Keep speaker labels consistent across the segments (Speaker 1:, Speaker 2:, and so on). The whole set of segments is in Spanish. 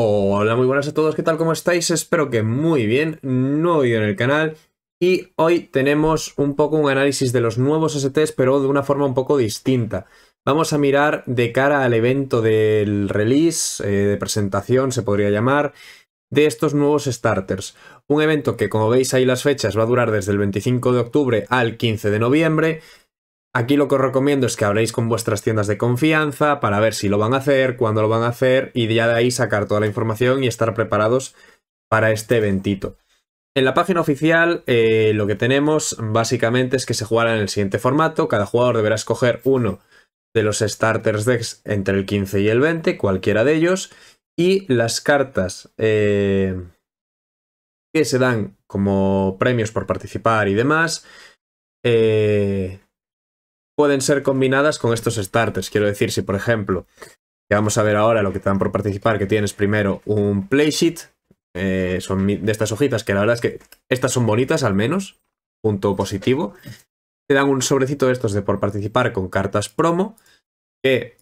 Speaker 1: Hola, muy buenas a todos, ¿qué tal? ¿Cómo estáis? Espero que muy bien, nuevo vídeo en el canal y hoy tenemos un poco un análisis de los nuevos STs pero de una forma un poco distinta. Vamos a mirar de cara al evento del release, eh, de presentación se podría llamar, de estos nuevos starters. Un evento que como veis ahí las fechas va a durar desde el 25 de octubre al 15 de noviembre Aquí lo que os recomiendo es que habléis con vuestras tiendas de confianza para ver si lo van a hacer, cuándo lo van a hacer y ya de ahí sacar toda la información y estar preparados para este eventito. En la página oficial eh, lo que tenemos básicamente es que se jugará en el siguiente formato. Cada jugador deberá escoger uno de los starters decks entre el 15 y el 20, cualquiera de ellos. Y las cartas eh, que se dan como premios por participar y demás. Eh, pueden ser combinadas con estos starters. Quiero decir, si por ejemplo, que vamos a ver ahora lo que te dan por participar, que tienes primero un play sheet, eh, son de estas hojitas, que la verdad es que estas son bonitas al menos, punto positivo. Te dan un sobrecito de estos de por participar con cartas promo, que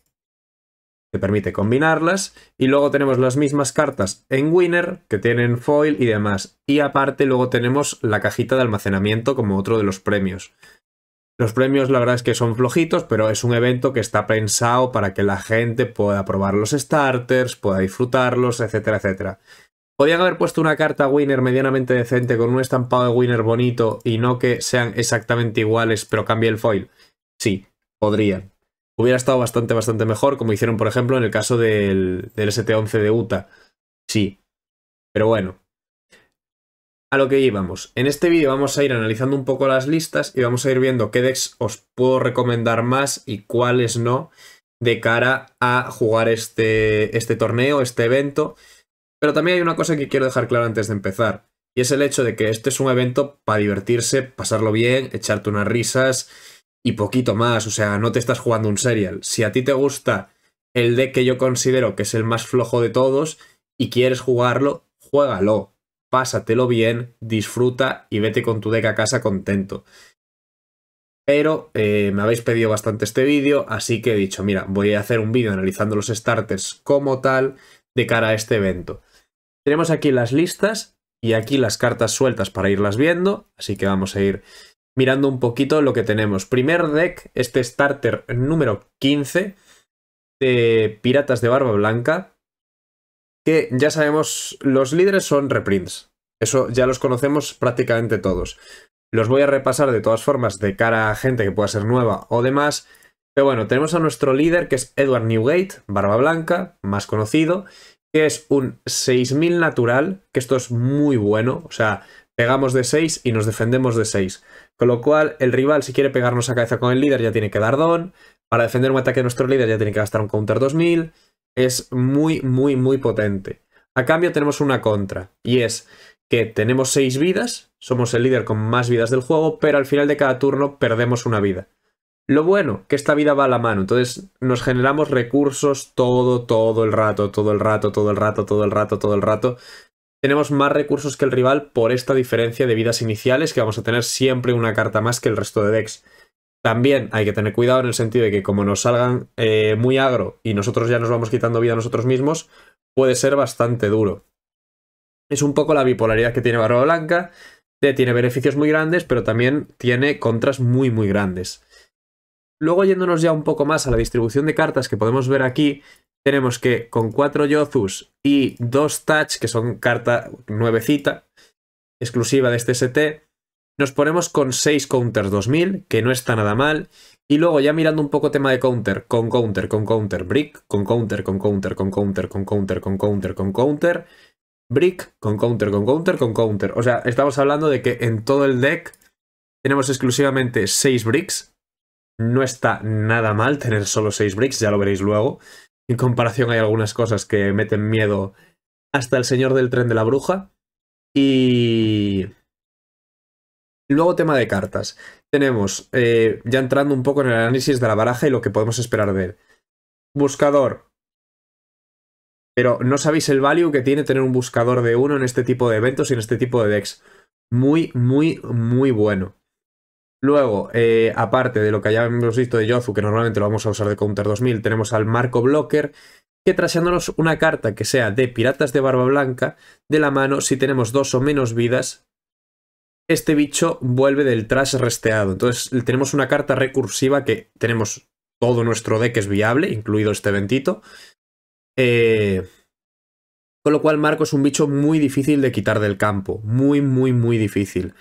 Speaker 1: te permite combinarlas. Y luego tenemos las mismas cartas en Winner, que tienen foil y demás. Y aparte luego tenemos la cajita de almacenamiento como otro de los premios. Los premios la verdad es que son flojitos, pero es un evento que está pensado para que la gente pueda probar los starters, pueda disfrutarlos, etcétera, etcétera. Podían haber puesto una carta winner medianamente decente con un estampado de winner bonito y no que sean exactamente iguales pero cambie el foil. Sí, podrían. Hubiera estado bastante, bastante mejor, como hicieron por ejemplo en el caso del, del ST11 de UTA. Sí. Pero bueno, a lo que íbamos. En este vídeo vamos a ir analizando un poco las listas y vamos a ir viendo qué decks os puedo recomendar más y cuáles no de cara a jugar este, este torneo, este evento. Pero también hay una cosa que quiero dejar claro antes de empezar. Y es el hecho de que este es un evento para divertirse, pasarlo bien, echarte unas risas y poquito más. O sea, no te estás jugando un serial. Si a ti te gusta el deck que yo considero que es el más flojo de todos y quieres jugarlo, juégalo pásatelo bien, disfruta y vete con tu deck a casa contento. Pero eh, me habéis pedido bastante este vídeo, así que he dicho, mira, voy a hacer un vídeo analizando los starters como tal de cara a este evento. Tenemos aquí las listas y aquí las cartas sueltas para irlas viendo, así que vamos a ir mirando un poquito lo que tenemos. Primer deck, este starter número 15 de Piratas de Barba Blanca, que ya sabemos, los líderes son reprints. Eso ya los conocemos prácticamente todos. Los voy a repasar de todas formas de cara a gente que pueda ser nueva o demás. Pero bueno, tenemos a nuestro líder que es Edward Newgate, Barba Blanca, más conocido, que es un 6000 natural, que esto es muy bueno, o sea, pegamos de 6 y nos defendemos de 6. Con lo cual, el rival, si quiere pegarnos a cabeza con el líder, ya tiene que dar don. Para defender un ataque de nuestro líder, ya tiene que gastar un counter 2000 es muy, muy, muy potente. A cambio tenemos una contra, y es que tenemos 6 vidas, somos el líder con más vidas del juego, pero al final de cada turno perdemos una vida. Lo bueno, que esta vida va a la mano, entonces nos generamos recursos todo, todo el rato, todo el rato, todo el rato, todo el rato, todo el rato. Tenemos más recursos que el rival por esta diferencia de vidas iniciales, que vamos a tener siempre una carta más que el resto de decks. También hay que tener cuidado en el sentido de que como nos salgan eh, muy agro y nosotros ya nos vamos quitando vida a nosotros mismos, puede ser bastante duro. Es un poco la bipolaridad que tiene Barba Blanca, eh, tiene beneficios muy grandes, pero también tiene contras muy muy grandes. Luego yéndonos ya un poco más a la distribución de cartas que podemos ver aquí, tenemos que con 4 Yozus y 2 Touch, que son carta nuevecita, exclusiva de este ST, nos ponemos con 6 counters 2000, que no está nada mal. Y luego ya mirando un poco tema de counter, con counter, con counter, brick, con counter, con counter, con counter, con counter, con counter, con counter, brick, con counter, con counter, con counter. O sea, estamos hablando de que en todo el deck tenemos exclusivamente 6 bricks. No está nada mal tener solo 6 bricks, ya lo veréis luego. En comparación hay algunas cosas que meten miedo hasta el señor del tren de la bruja. Y... Luego tema de cartas. Tenemos, eh, ya entrando un poco en el análisis de la baraja y lo que podemos esperar de él. Buscador. Pero no sabéis el value que tiene tener un buscador de uno en este tipo de eventos y en este tipo de decks. Muy, muy, muy bueno. Luego, eh, aparte de lo que ya hemos visto de Yozu, que normalmente lo vamos a usar de Counter 2000, tenemos al Marco Blocker, que traseándonos una carta que sea de Piratas de Barba Blanca, de la mano, si tenemos dos o menos vidas, este bicho vuelve del trash resteado. Entonces tenemos una carta recursiva que tenemos todo nuestro deck es viable, incluido este ventito. Eh, con lo cual Marco es un bicho muy difícil de quitar del campo. Muy, muy, muy difícil.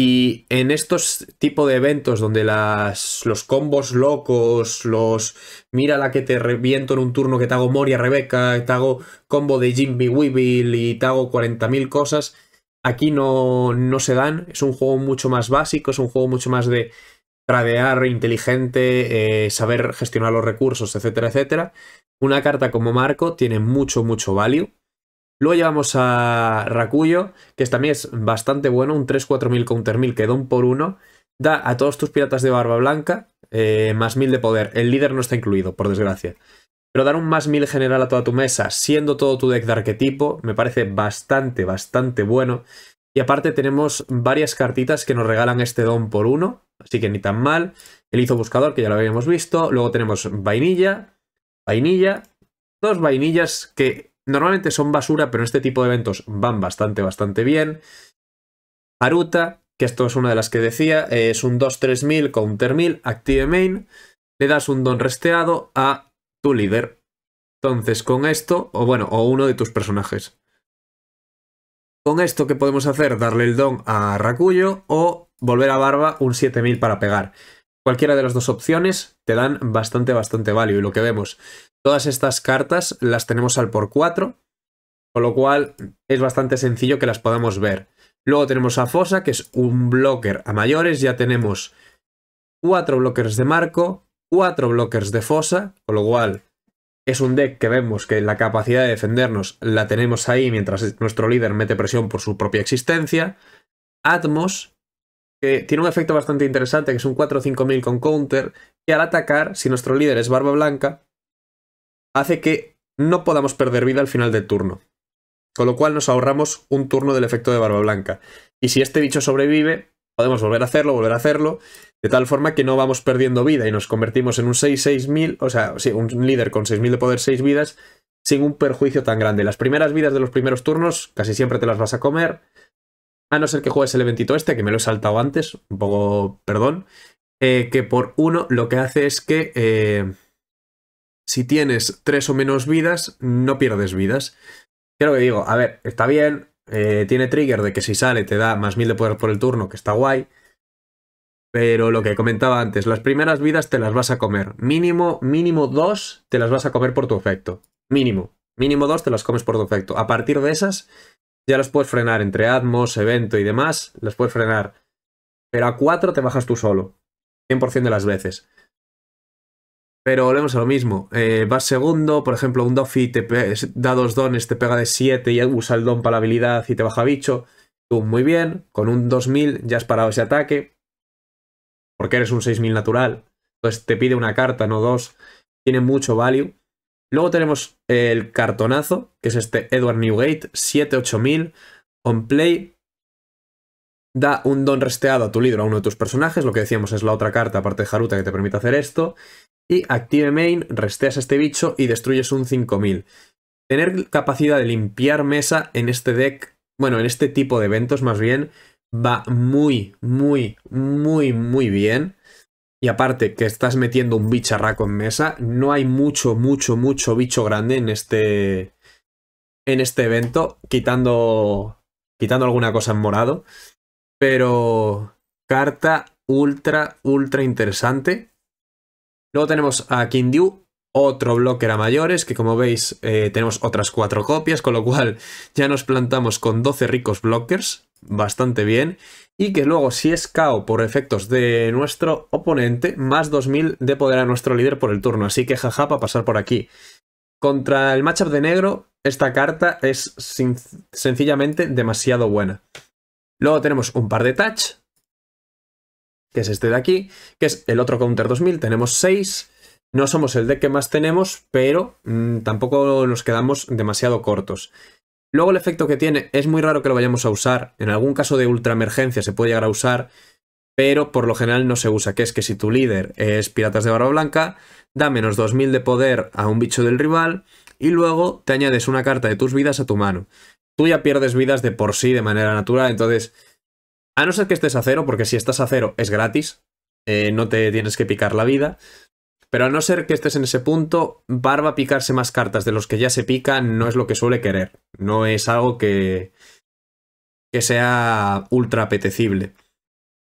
Speaker 1: Y en estos tipos de eventos donde las, los combos locos, los mira la que te reviento en un turno que te hago Moria Rebeca, te hago combo de Jimmy Weevil y te hago 40.000 cosas, aquí no, se dan. Es un juego mucho más básico, es un juego mucho más de tradear inteligente, eh, saber gestionar los recursos, etcétera, etcétera. Una carta como Marco tiene mucho, mucho value. Luego llevamos a Racuyo, que también es bastante bueno, un 3-4.000 counter mil que un por uno. Da a todos tus piratas de barba blanca eh, más 1000 de poder. El líder no está incluido, por desgracia. Pero dar un más 1000 general a toda tu mesa, siendo todo tu deck de arquetipo, me parece bastante, bastante bueno. Y aparte tenemos varias cartitas que nos regalan este don por uno, así que ni tan mal. El hizo buscador, que ya lo habíamos visto. Luego tenemos vainilla, vainilla, dos vainillas que normalmente son basura, pero en este tipo de eventos van bastante, bastante bien. Aruta, que esto es una de las que decía, es un 2-3 mil, counter 1000, active main. Le das un don resteado a tu líder. Entonces, con esto, o bueno, o uno de tus personajes. Con esto, ¿qué podemos hacer? Darle el don a Racullo o volver a Barba un 7000 para pegar. Cualquiera de las dos opciones te dan bastante, bastante value. Y lo que vemos, todas estas cartas las tenemos al por 4, con lo cual es bastante sencillo que las podamos ver. Luego tenemos a Fosa, que es un blocker a mayores. Ya tenemos cuatro blockers de marco, cuatro blockers de fosa, con lo cual es un deck que vemos que la capacidad de defendernos la tenemos ahí mientras nuestro líder mete presión por su propia existencia. Atmos, que tiene un efecto bastante interesante, que es un 4 5 mil con counter, que al atacar, si nuestro líder es Barba Blanca, hace que no podamos perder vida al final del turno. Con lo cual nos ahorramos un turno del efecto de Barba Blanca. Y si este bicho sobrevive, podemos volver a hacerlo, volver a hacerlo, de tal forma que no vamos perdiendo vida y nos convertimos en un 6-6.000, o sea, sí, un líder con 6.000 de poder, 6 vidas, sin un perjuicio tan grande. Las primeras vidas de los primeros turnos casi siempre te las vas a comer, a no ser que juegues el eventito este, que me lo he saltado antes, un poco, perdón, eh, que por uno lo que hace es que... Eh, si tienes tres o menos vidas, no pierdes vidas. Quiero que digo, a ver, está bien, eh, tiene trigger de que si sale te da más mil de poder por el turno, que está guay. Pero lo que comentaba antes, las primeras vidas te las vas a comer. Mínimo, mínimo dos te las vas a comer por tu efecto. Mínimo. Mínimo dos te las comes por tu efecto. A partir de esas, ya las puedes frenar entre Atmos, evento y demás, las puedes frenar. Pero a cuatro te bajas tú solo. 100% de las veces. Pero volvemos a lo mismo. Eh, vas segundo, por ejemplo, un Duffy te da dos dones, te pega de 7 y usa el don para la habilidad y te baja bicho. Tú muy bien, con un 2000 ya has parado ese ataque. Porque eres un 6000 natural. Entonces te pide una carta, no dos. Tiene mucho value. Luego tenemos el cartonazo, que es este Edward Newgate, 7-8000. On play, da un don resteado a tu líder a uno de tus personajes. Lo que decíamos es la otra carta, aparte de Haruta, que te permite hacer esto y active main, resteas este bicho y destruyes un 5000. Tener capacidad de limpiar mesa en este deck, bueno, en este tipo de eventos más bien, va muy, muy, muy, muy bien. Y aparte que estás metiendo un bicharraco en mesa, no hay mucho, mucho, mucho bicho grande en este, en este evento, quitando, quitando alguna cosa en morado. Pero carta ultra, ultra interesante Luego tenemos a Kindu, otro blocker a mayores, que como veis eh, tenemos otras cuatro copias, con lo cual ya nos plantamos con 12 ricos blockers, bastante bien, y que luego si es KO por efectos de nuestro oponente, más 2000 de poder a nuestro líder por el turno, así que jaja para pasar por aquí. Contra el matchup de negro, esta carta es sencillamente demasiado buena. Luego tenemos un par de touch, que es este de aquí, que es el otro Counter 2000, tenemos 6. No somos el deck que más tenemos, pero mm, tampoco nos quedamos demasiado cortos. Luego el efecto que tiene es muy raro que lo vayamos a usar. En algún caso de ultra emergencia se puede llegar a usar, pero por lo general no se usa, que es que si tu líder es Piratas de Barba Blanca, da menos 2000 de poder a un bicho del rival y luego te añades una carta de tus vidas a tu mano. Tú ya pierdes vidas de por sí de manera natural, entonces a no ser que estés a cero, porque si estás a cero es gratis, eh, no te tienes que picar la vida. Pero a no ser que estés en ese punto, Barba picarse más cartas de los que ya se pican no es lo que suele querer. No es algo que, que sea ultra apetecible.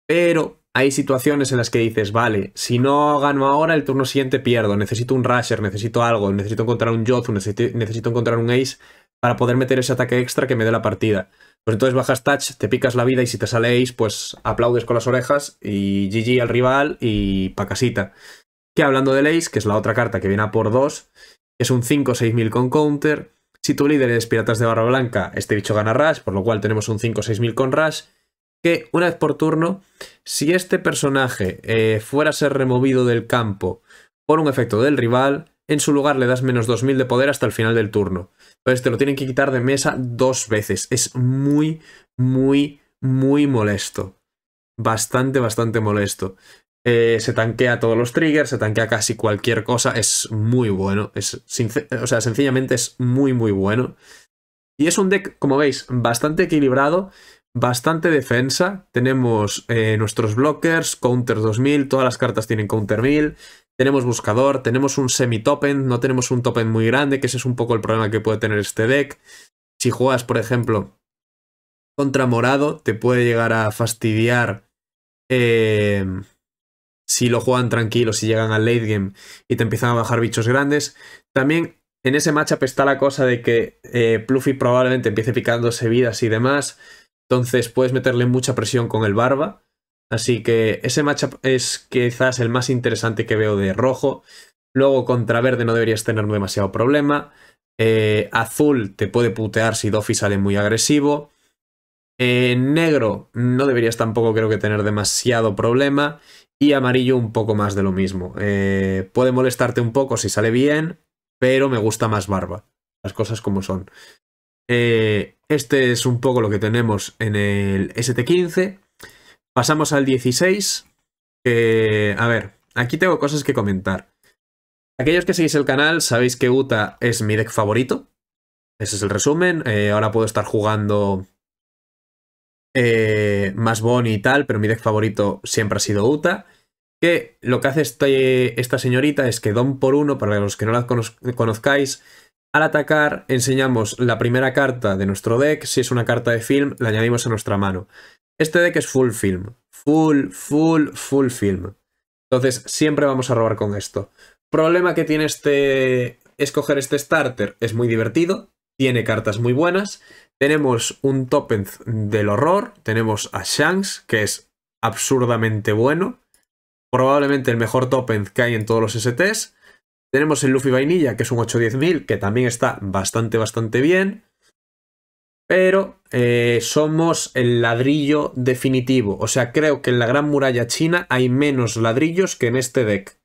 Speaker 1: Pero hay situaciones en las que dices, vale, si no gano ahora, el turno siguiente pierdo. Necesito un Rasher, necesito algo, necesito encontrar un Jotun, necesito, necesito encontrar un Ace para poder meter ese ataque extra que me dé la partida. Pues entonces bajas touch, te picas la vida y si te sale ace, pues aplaudes con las orejas y GG al rival y pa' casita. Que hablando de ace, que es la otra carta que viene a por 2, es un 5 mil con counter. Si tu líder es piratas de barra blanca, este bicho gana rush, por lo cual tenemos un 5 mil con rush. Que una vez por turno, si este personaje eh, fuera a ser removido del campo por un efecto del rival, en su lugar le das menos 2000 de poder hasta el final del turno. Entonces te lo tienen que quitar de mesa dos veces. Es muy, muy, muy molesto. Bastante, bastante molesto. Eh, se tanquea todos los triggers, se tanquea casi cualquier cosa. Es muy bueno. Es, o sea, sencillamente es muy, muy bueno. Y es un deck, como veis, bastante equilibrado, bastante defensa. Tenemos eh, nuestros blockers, counter 2000, todas las cartas tienen counter 1000 tenemos buscador, tenemos un semi-topen, no tenemos un topen muy grande, que ese es un poco el problema que puede tener este deck. Si juegas, por ejemplo, contra morado, te puede llegar a fastidiar eh, si lo juegan tranquilo, si llegan al late game y te empiezan a bajar bichos grandes. También en ese matchup está la cosa de que eh, Pluffy probablemente empiece picándose vidas y demás, entonces puedes meterle mucha presión con el barba. Así que ese matchup es quizás el más interesante que veo de rojo. Luego contra verde no deberías tener demasiado problema. Eh, azul te puede putear si Dofi sale muy agresivo. Eh, negro no deberías tampoco creo que tener demasiado problema. Y amarillo un poco más de lo mismo. Eh, puede molestarte un poco si sale bien, pero me gusta más barba. Las cosas como son. este es un poco lo que tenemos en el ST15. Pasamos al 16. a ver, aquí tengo cosas que comentar. Aquellos que seguís el canal sabéis que Uta es mi deck favorito. Ese es el resumen. Eh, ahora puedo estar jugando eh, más Bonnie y tal, pero mi deck favorito siempre ha sido Uta. Que lo que hace este, esta señorita es que don por uno, para los que no la conozcáis, al atacar enseñamos la primera carta de nuestro deck. Si es una carta de film, la añadimos a nuestra mano. Este deck es full film. Full, full, full film. Entonces siempre vamos a robar con esto. Problema que tiene este... Escoger este starter es muy divertido. Tiene cartas muy buenas. Tenemos un topend del horror. Tenemos a Shanks, que es absurdamente bueno. Probablemente el mejor topend que hay en todos los STs. Tenemos el Luffy Vainilla, que es un 8-10.000, que también está bastante, bastante bien. Pero eh, somos el ladrillo definitivo. O sea, creo que en la Gran Muralla China hay menos ladrillos que en este deck.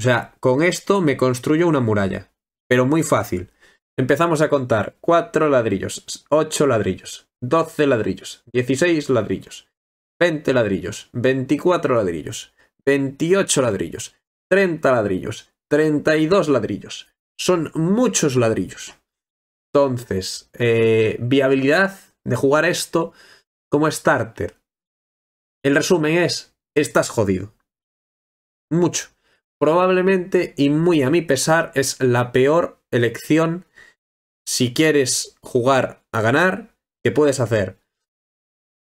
Speaker 1: O sea, con esto me construyo una muralla. Pero muy fácil. Empezamos a contar 4 ladrillos, 8 ladrillos, 12 ladrillos, 16 ladrillos, 20 ladrillos, 24 ladrillos, 28 ladrillos, 30 ladrillos, 32 ladrillos. Son muchos ladrillos. Entonces, eh, viabilidad de jugar esto como starter. El resumen es, estás jodido. Mucho. Probablemente, y muy a mi pesar, es la peor elección si quieres jugar a ganar que puedes hacer.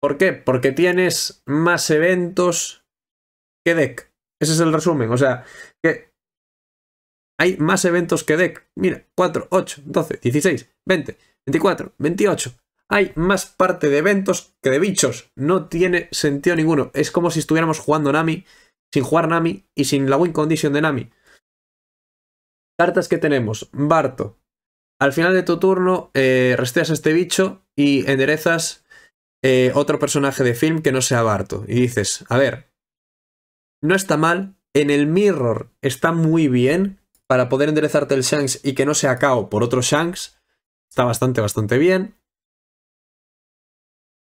Speaker 1: ¿Por qué? Porque tienes más eventos que deck. Ese es el resumen. O sea, que hay más eventos que deck. Mira, 4, 8, 12, 16, 20, 24, 28. Hay más parte de eventos que de bichos. No tiene sentido ninguno. Es como si estuviéramos jugando Nami, sin jugar Nami y sin la win condition de Nami. Cartas que tenemos. Barto. Al final de tu turno, eh, resteas a este bicho y enderezas eh, otro personaje de film que no sea Barto. Y dices, a ver, no está mal. En el mirror está muy bien, para poder enderezarte el Shanks y que no sea KO por otro Shanks, está bastante, bastante bien.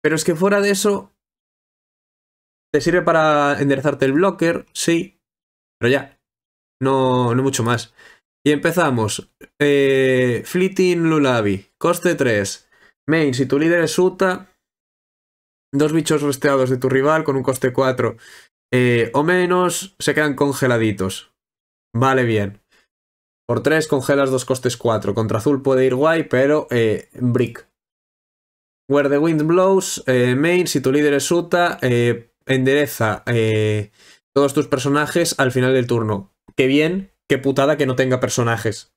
Speaker 1: Pero es que fuera de eso, te sirve para enderezarte el blocker, sí, pero ya, no, no mucho más. Y empezamos. Eh, Fleeting Lulabi, coste 3. Main, si tu líder es Uta, dos bichos rosteados de tu rival con un coste 4 eh, o menos se quedan congeladitos. Vale, bien. Por 3 congelas dos costes 4. Contra azul puede ir guay, pero eh, brick. Where the wind blows, eh, main, si tu líder es Uta, eh, endereza todos tus personajes al final del turno. Qué bien, qué putada que no tenga personajes.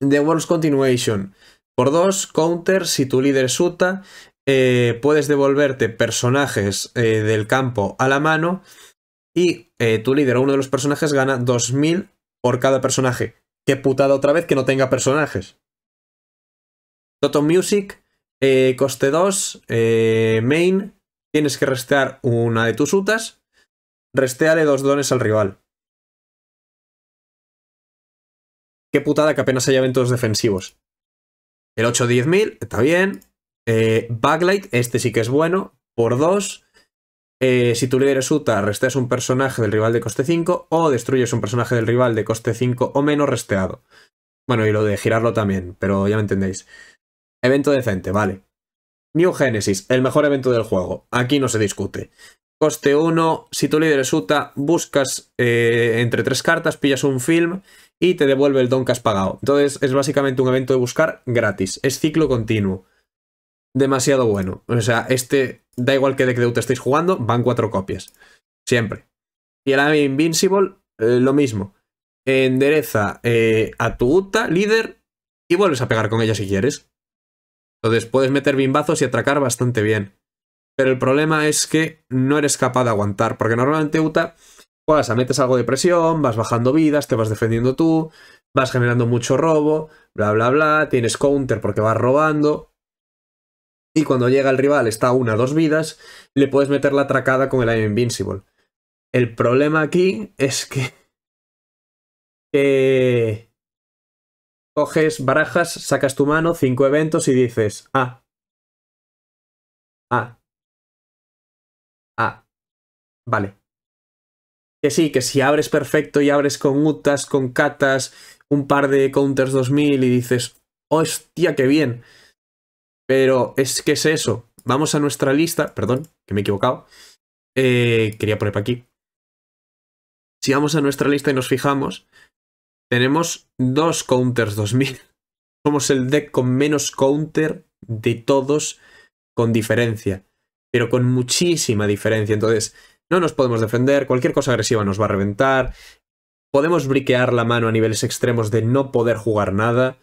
Speaker 1: The World's Continuation. Por 2, counter, si tu líder es Uta, puedes devolverte personajes del campo a la mano y tu líder o uno de los personajes gana 2000 por cada personaje. Qué putada otra vez que no tenga personajes. Toto Music, eh, coste 2, eh, main, tienes que restear una de tus utas, resteale dos dones al rival. Qué putada que apenas haya eventos defensivos. El 8-10.000, está bien. Eh, backlight, este sí que es bueno, por 2. Eh, si tu líder es Uta, resteas un personaje del rival de coste 5 o destruyes un personaje del rival de coste 5 o menos resteado. Bueno, y lo de girarlo también, pero ya me entendéis. Evento decente, vale. New Genesis, el mejor evento del juego. Aquí no se discute. Coste 1, si tu líder es Uta, buscas eh, entre tres cartas, pillas un film y te devuelve el don que has pagado. Entonces es básicamente un evento de buscar gratis. Es ciclo continuo. Demasiado bueno. O sea, este Da igual que deck de Uta estéis jugando, van cuatro copias. Siempre. Y el Invincible, eh, lo mismo. Endereza eh, a tu Uta, líder, y vuelves a pegar con ella si quieres. Entonces puedes meter bimbazos y atracar bastante bien. Pero el problema es que no eres capaz de aguantar, porque normalmente Uta pues, a metes algo de presión, vas bajando vidas, te vas defendiendo tú, vas generando mucho robo, bla bla bla, tienes counter porque vas robando, y cuando llega el rival, está una dos vidas, le puedes meter la tracada con el I'm Invincible. El problema aquí es que. Coges barajas, sacas tu mano, cinco eventos y dices. Ah. Ah. Ah. Vale. Que sí, que si abres perfecto y abres con utas, con catas, un par de counters 2000 y dices. ¡Hostia, qué bien! Pero es que es eso. Vamos a nuestra lista. Perdón, que me he equivocado. Eh, quería poner para aquí. Si vamos a nuestra lista y nos fijamos, tenemos dos counters 2000. Somos el deck con menos counter de todos con diferencia. Pero con muchísima diferencia. Entonces, no nos podemos defender. Cualquier cosa agresiva nos va a reventar. Podemos briquear la mano a niveles extremos de no poder jugar nada.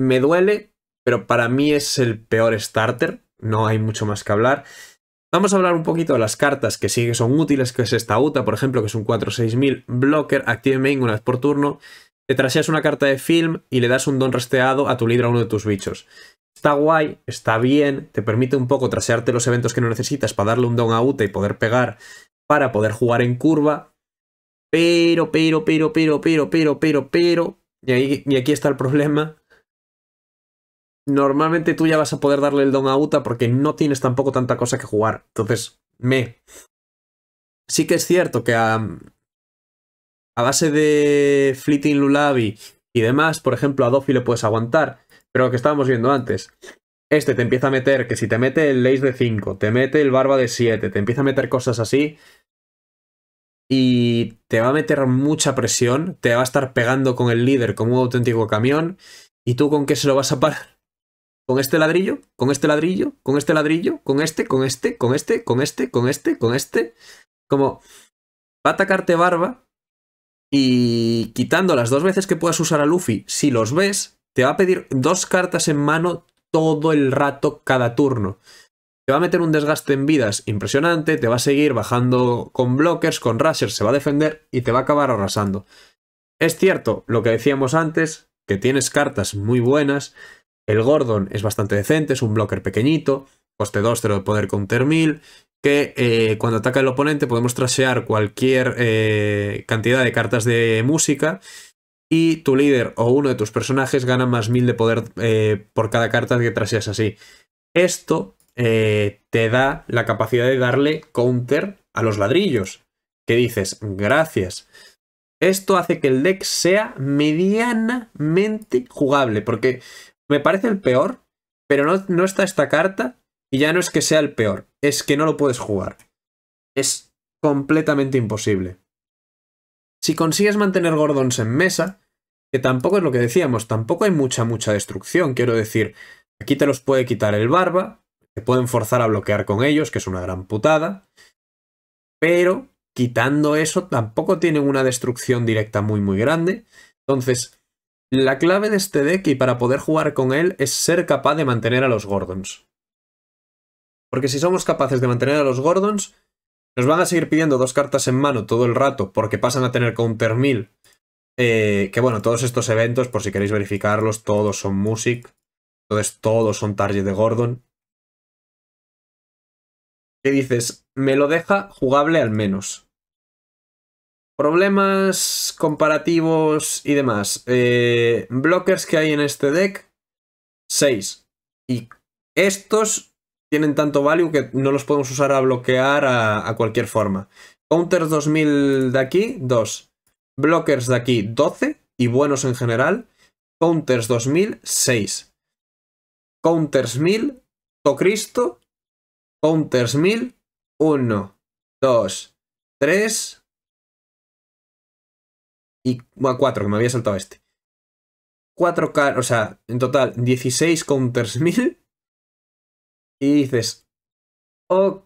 Speaker 1: Me duele, pero para mí es el peor starter, no hay mucho más que hablar. Vamos a hablar un poquito de las cartas que sí que son útiles, que es esta UTA, por ejemplo, que es un 4-6000 blocker, active main una vez por turno, te traseas una carta de film y le das un don rasteado a tu líder a uno de tus bichos. Está guay, está bien, te permite un poco trasearte los eventos que no necesitas para darle un don a UTA y poder pegar para poder jugar en curva. Pero, pero, pero, pero, pero, pero, pero, pero. Y, y aquí está el problema normalmente tú ya vas a poder darle el don a Uta porque no tienes tampoco tanta cosa que jugar. Entonces, me. Sí que es cierto que a, a base de Fleeting Lulabi y demás, por ejemplo, a Dofi le puedes aguantar. Pero lo que estábamos viendo antes, este te empieza a meter que si te mete el Lace de 5, te mete el Barba de 7, te empieza a meter cosas así. Y te va a meter mucha presión, te va a estar pegando con el líder como un auténtico camión. ¿Y tú con qué se lo vas a parar? con este ladrillo, con este ladrillo, con este ladrillo, con este, con este, con este, con este, con este, con este. Como va a atacarte Barba y quitando las dos veces que puedas usar a Luffy, si los ves, te va a pedir dos cartas en mano todo el rato cada turno. Te va a meter un desgaste en vidas impresionante, te va a seguir bajando con blockers, con rushers, se va a defender y te va a acabar arrasando. Es cierto lo que decíamos antes, que tienes cartas muy buenas, el Gordon es bastante decente, es un blocker pequeñito, coste 2, 0 de poder counter 1000, que eh, cuando ataca el oponente podemos trasear cualquier eh, cantidad de cartas de música y tu líder o uno de tus personajes gana más 1000 de poder eh, por cada carta que traseas así. Esto te da la capacidad de darle counter a los ladrillos, que dices, gracias. Esto hace que el deck sea medianamente jugable, porque me parece el peor, pero no, está esta carta y ya no es que sea el peor, es que no lo puedes jugar. Es completamente imposible. Si consigues mantener Gordons en mesa, que tampoco es lo que decíamos, tampoco hay mucha, mucha destrucción. Quiero decir, aquí te los puede quitar el barba, te pueden forzar a bloquear con ellos, que es una gran putada. Pero quitando eso, tampoco tienen una destrucción directa muy, muy grande. Entonces, la clave de este deck y para poder jugar con él es ser capaz de mantener a los Gordons. Porque si somos capaces de mantener a los Gordons, nos van a seguir pidiendo dos cartas en mano todo el rato porque pasan a tener counter 1000. Eh, que bueno, todos estos eventos, por si queréis verificarlos, todos son music. Entonces todos son target de Gordon. ¿Qué dices, me lo deja jugable al menos. Problemas comparativos y demás. Eh, blockers que hay en este deck, 6. Y estos tienen tanto value que no los podemos usar a bloquear a, a cualquier forma. Counters 2000 de aquí, 2. Blockers de aquí, 12. Y buenos en general. Counters 2000, 6. Counters 1000, Tocristo. Counters 1000, 1, 2, 3, y bueno, 4, que me había saltado este. 4 o sea, en total 16 counters 1000. Y dices, ok,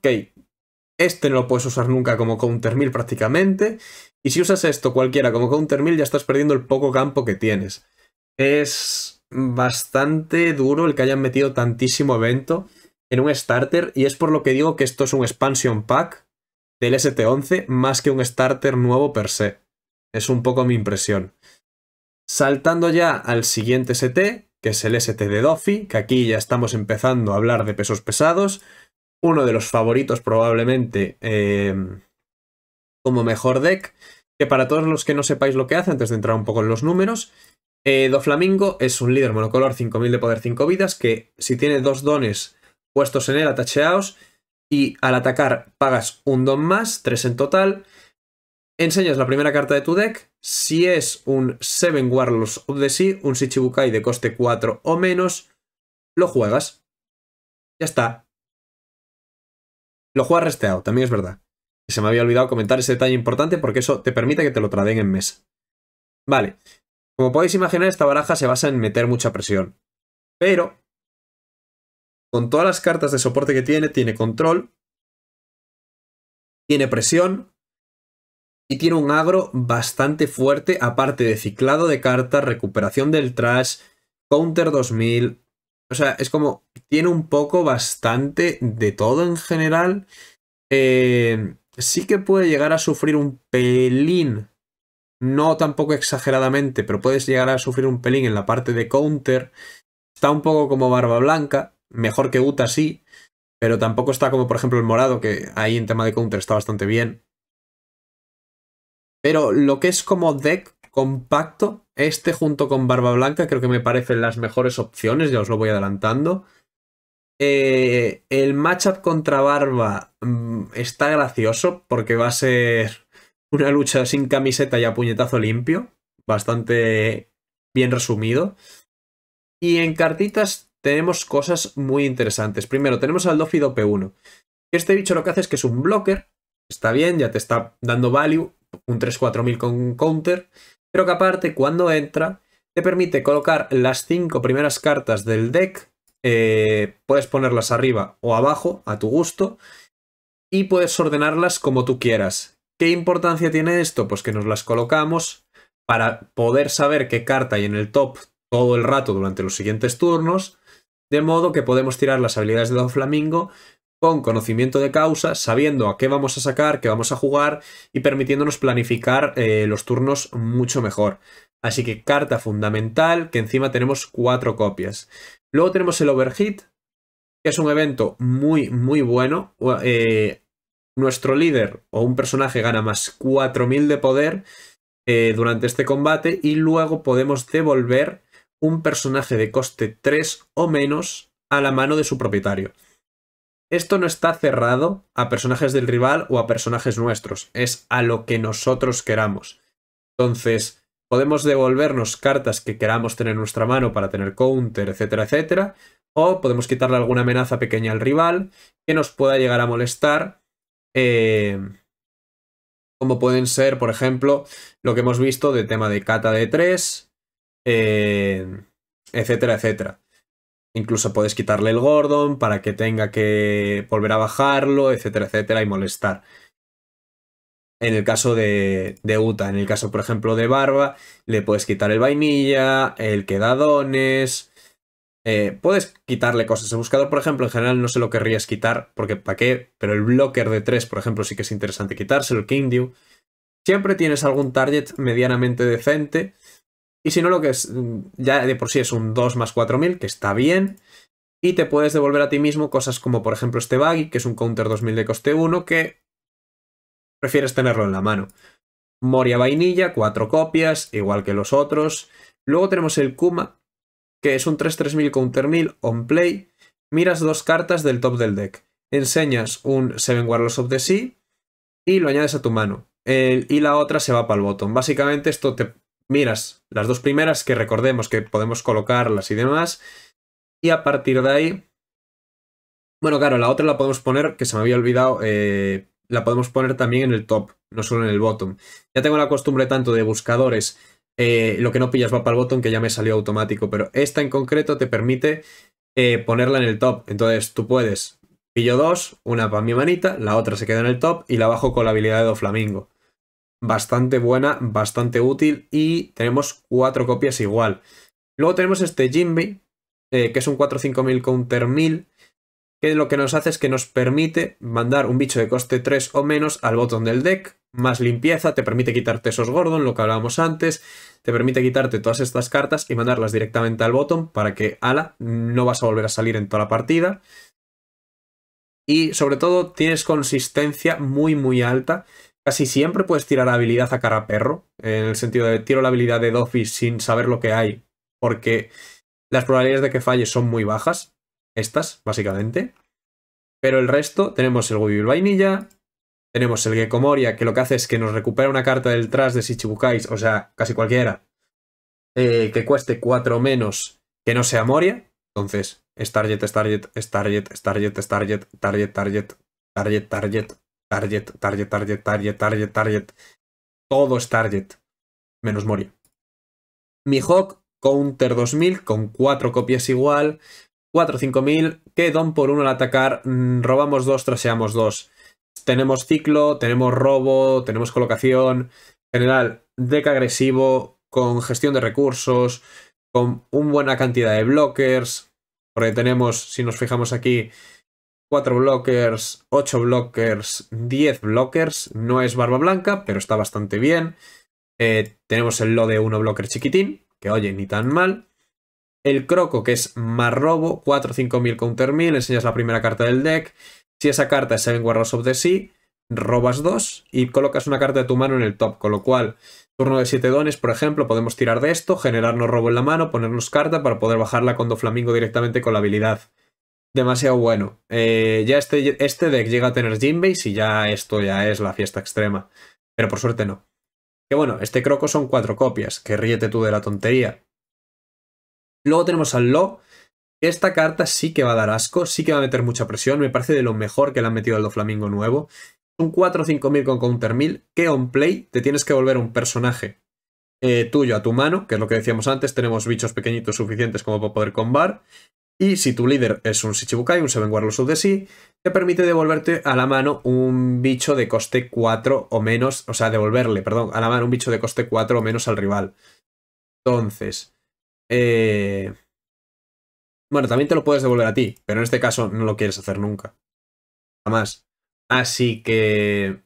Speaker 1: este no lo puedes usar nunca como counter 1000 prácticamente. Y si usas esto cualquiera como counter 1000 ya estás perdiendo el poco campo que tienes. Es bastante duro el que hayan metido tantísimo evento en un starter y es por lo que digo que esto es un expansion pack del ST11 más que un starter nuevo per se. Es un poco mi impresión. Saltando ya al siguiente ST, que es el ST de Dofi, que aquí ya estamos empezando a hablar de pesos pesados. Uno de los favoritos probablemente em, como mejor deck, que para todos los que no sepáis lo que hace, antes de entrar un poco en los números, eh, Doflamingo es un líder monocolor 5000 de poder 5 vidas, que si tiene dos dones puestos en él, atacheados, y al atacar pagas un don más, tres en total, Enseñas la primera carta de tu deck. Si es un Seven Warlords of the Sea, un Shichibukai de coste 4 o menos, lo juegas. Ya está. Lo juegas resteado, también es verdad. Se me había olvidado comentar ese detalle importante porque eso te permite que te lo traden en mesa. Vale. Como podéis imaginar, esta baraja se basa en meter mucha presión. Pero, con todas las cartas de soporte que tiene, tiene control, tiene presión, y tiene un agro bastante fuerte, aparte de ciclado de cartas, recuperación del trash, counter 2000. O sea, es como, tiene un poco bastante de todo en general. Eh, sí que puede llegar a sufrir un pelín, no tampoco exageradamente, pero puedes llegar a sufrir un pelín en la parte de counter. Está un poco como Barba Blanca, mejor que Uta sí, pero tampoco está como por ejemplo el morado, que ahí en tema de counter está bastante bien. Pero lo que es como deck compacto, este junto con Barba Blanca creo que me parecen las mejores opciones, ya os lo voy adelantando. Eh, el matchup contra Barba mm, está gracioso porque va a ser una lucha sin camiseta y a puñetazo limpio. Bastante bien resumido. Y en cartitas tenemos cosas muy interesantes. Primero, tenemos al Dofido P1. Este bicho lo que hace es que es un blocker. Está bien, ya te está dando value, un 3 4000 con counter, pero que aparte cuando entra te permite colocar las 5 primeras cartas del deck, eh, puedes ponerlas arriba o abajo a tu gusto y puedes ordenarlas como tú quieras. ¿Qué importancia tiene esto? Pues que nos las colocamos para poder saber qué carta hay en el top todo el rato durante los siguientes turnos, de modo que podemos tirar las habilidades de Don Flamingo con conocimiento de causa, sabiendo a qué vamos a sacar, qué vamos a jugar y permitiéndonos planificar eh, los turnos mucho mejor. Así que carta fundamental, que encima tenemos cuatro copias. Luego tenemos el overheat, que es un evento muy, muy bueno. Eh, nuestro líder o un personaje gana más 4.000 de poder eh, durante este combate y luego podemos devolver un personaje de coste 3 o menos a la mano de su propietario. Esto no está cerrado a personajes del rival o a personajes nuestros, es a lo que nosotros queramos. Entonces, podemos devolvernos cartas que queramos tener en nuestra mano para tener counter, etcétera, etcétera, o podemos quitarle alguna amenaza pequeña al rival que nos pueda llegar a molestar. Eh, como pueden ser, por ejemplo, lo que hemos visto de tema de cata de 3, eh, etcétera, etcétera. Incluso puedes quitarle el Gordon para que tenga que volver a bajarlo, etcétera, etcétera, y molestar. En el caso de, de Uta, en el caso, por ejemplo, de Barba, le puedes quitar el vainilla, el Quedadones... Eh, puedes quitarle cosas. El buscador, por ejemplo, en general no se lo querrías quitar, porque ¿para qué? Pero el blocker de 3, por ejemplo, sí que es interesante quitárselo, el Kingdew. Siempre tienes algún target medianamente decente y si no, lo que es, mm, ya de por sí es un 2 más 4000, que está bien. Y te puedes devolver a ti mismo cosas como, por ejemplo, este Baggy, que es un counter 2000 de coste 1, que prefieres tenerlo en la mano. Moria Vainilla, 4 copias, igual que los otros. Luego tenemos el Kuma, que es un 3-3000 counter 1000 on play. Miras dos cartas del top del deck. Enseñas un Seven Warlords of the Sea y lo añades a tu mano. y la otra se va para el botón. Básicamente esto te miras las dos primeras que recordemos que podemos colocarlas y demás. Y a partir de ahí... Bueno, claro, la otra la podemos poner, que se me había olvidado, eh, la podemos poner también en el top, no solo en el bottom. Ya tengo la costumbre tanto de buscadores, eh, lo que no pillas va para el bottom, que ya me salió automático, pero esta en concreto te permite eh, ponerla en el top. Entonces tú puedes, pillo dos, una para mi manita, la otra se queda en el top y la bajo con la habilidad de doflamingo Flamingo bastante buena, bastante útil y tenemos cuatro copias igual. Luego tenemos este Jimby, eh, que es un 4-5000 counter 1000, que lo que nos hace es que nos permite mandar un bicho de coste 3 o menos al botón del deck, más limpieza, te permite quitarte esos Gordon, lo que hablábamos antes, te permite quitarte todas estas cartas y mandarlas directamente al botón para que, ala, no vas a volver a salir en toda la partida. Y sobre todo tienes consistencia muy muy alta, Casi siempre puedes tirar la habilidad a cara a perro, en el sentido de tiro la habilidad de Doffy sin saber lo que hay, porque las probabilidades de que falle son muy bajas, estas, básicamente. Pero el resto, tenemos el Weevil Vainilla, tenemos el Gecko Moria, que lo que hace es que nos recupera una carta del tras de Shichibukais, o sea, casi cualquiera, que cueste 4 menos que no sea Moria. Entonces, es target, target, target, target, target, target, target, target. Target, target, target, target, target, target. Todo es target. Menos Moria. Mi Counter 2000 con 4 copias igual. 4 5000 que don por uno al atacar. Mm, robamos 2, traseamos 2. Tenemos ciclo, tenemos robo, tenemos colocación. General, deck agresivo, con gestión de recursos, con una buena cantidad de blockers. Porque tenemos, si nos fijamos aquí, 4 blockers, 8 blockers, 10 blockers. No es barba blanca, pero está bastante bien. Eh, tenemos el lo de 1 blocker chiquitín, que oye, ni tan mal. El croco, que es más robo, 4, 5 mil counter 1000, enseñas la primera carta del deck. Si esa carta es Seven Warriors of the Sea, robas 2 y colocas una carta de tu mano en el top, con lo cual, turno de 7 dones, por ejemplo, podemos tirar de esto, generarnos robo en la mano, ponernos carta para poder bajarla con Flamingo directamente con la habilidad demasiado bueno. Eh, ya este, este deck llega a tener Jinbase y ya esto ya es la fiesta extrema. Pero por suerte no. Que bueno, este Croco son cuatro copias, que ríete tú de la tontería. Luego tenemos al Lo. Esta carta sí que va a dar asco, sí que va a meter mucha presión. Me parece de lo mejor que le han metido al Do Flamingo nuevo. Son 4 5 mil con counter 1000, que on play te tienes que volver un personaje eh, tuyo a tu mano, que es lo que decíamos antes. Tenemos bichos pequeñitos suficientes como para poder combar. Y si tu líder es un Shichibukai, un Seven Warlords of the Sea, te permite devolverte a la mano un bicho de coste 4 o menos, o sea, devolverle, perdón, a la mano un bicho de coste 4 o menos al rival. Entonces, eh... bueno, también te lo puedes devolver a ti, pero en este caso no lo quieres hacer nunca. Jamás. Así que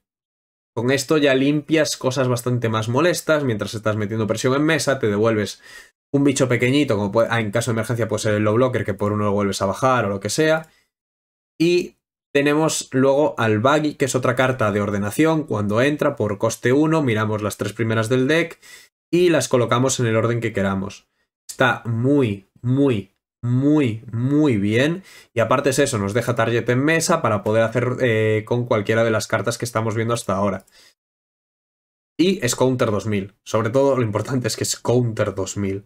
Speaker 1: con esto ya limpias cosas bastante más molestas, mientras estás metiendo presión en mesa, te devuelves un bicho pequeñito, como puede, ah, en caso de emergencia puede ser el low blocker, que por uno lo vuelves a bajar o lo que sea. Y tenemos luego al buggy, que es otra carta de ordenación. Cuando entra por coste 1, miramos las tres primeras del deck y las colocamos en el orden que queramos. Está muy, muy, muy, muy bien. Y aparte es eso, nos deja target en mesa para poder hacer eh, con cualquiera de las cartas que estamos viendo hasta ahora. Y es Counter 2000. Sobre todo lo importante es que es Counter 2000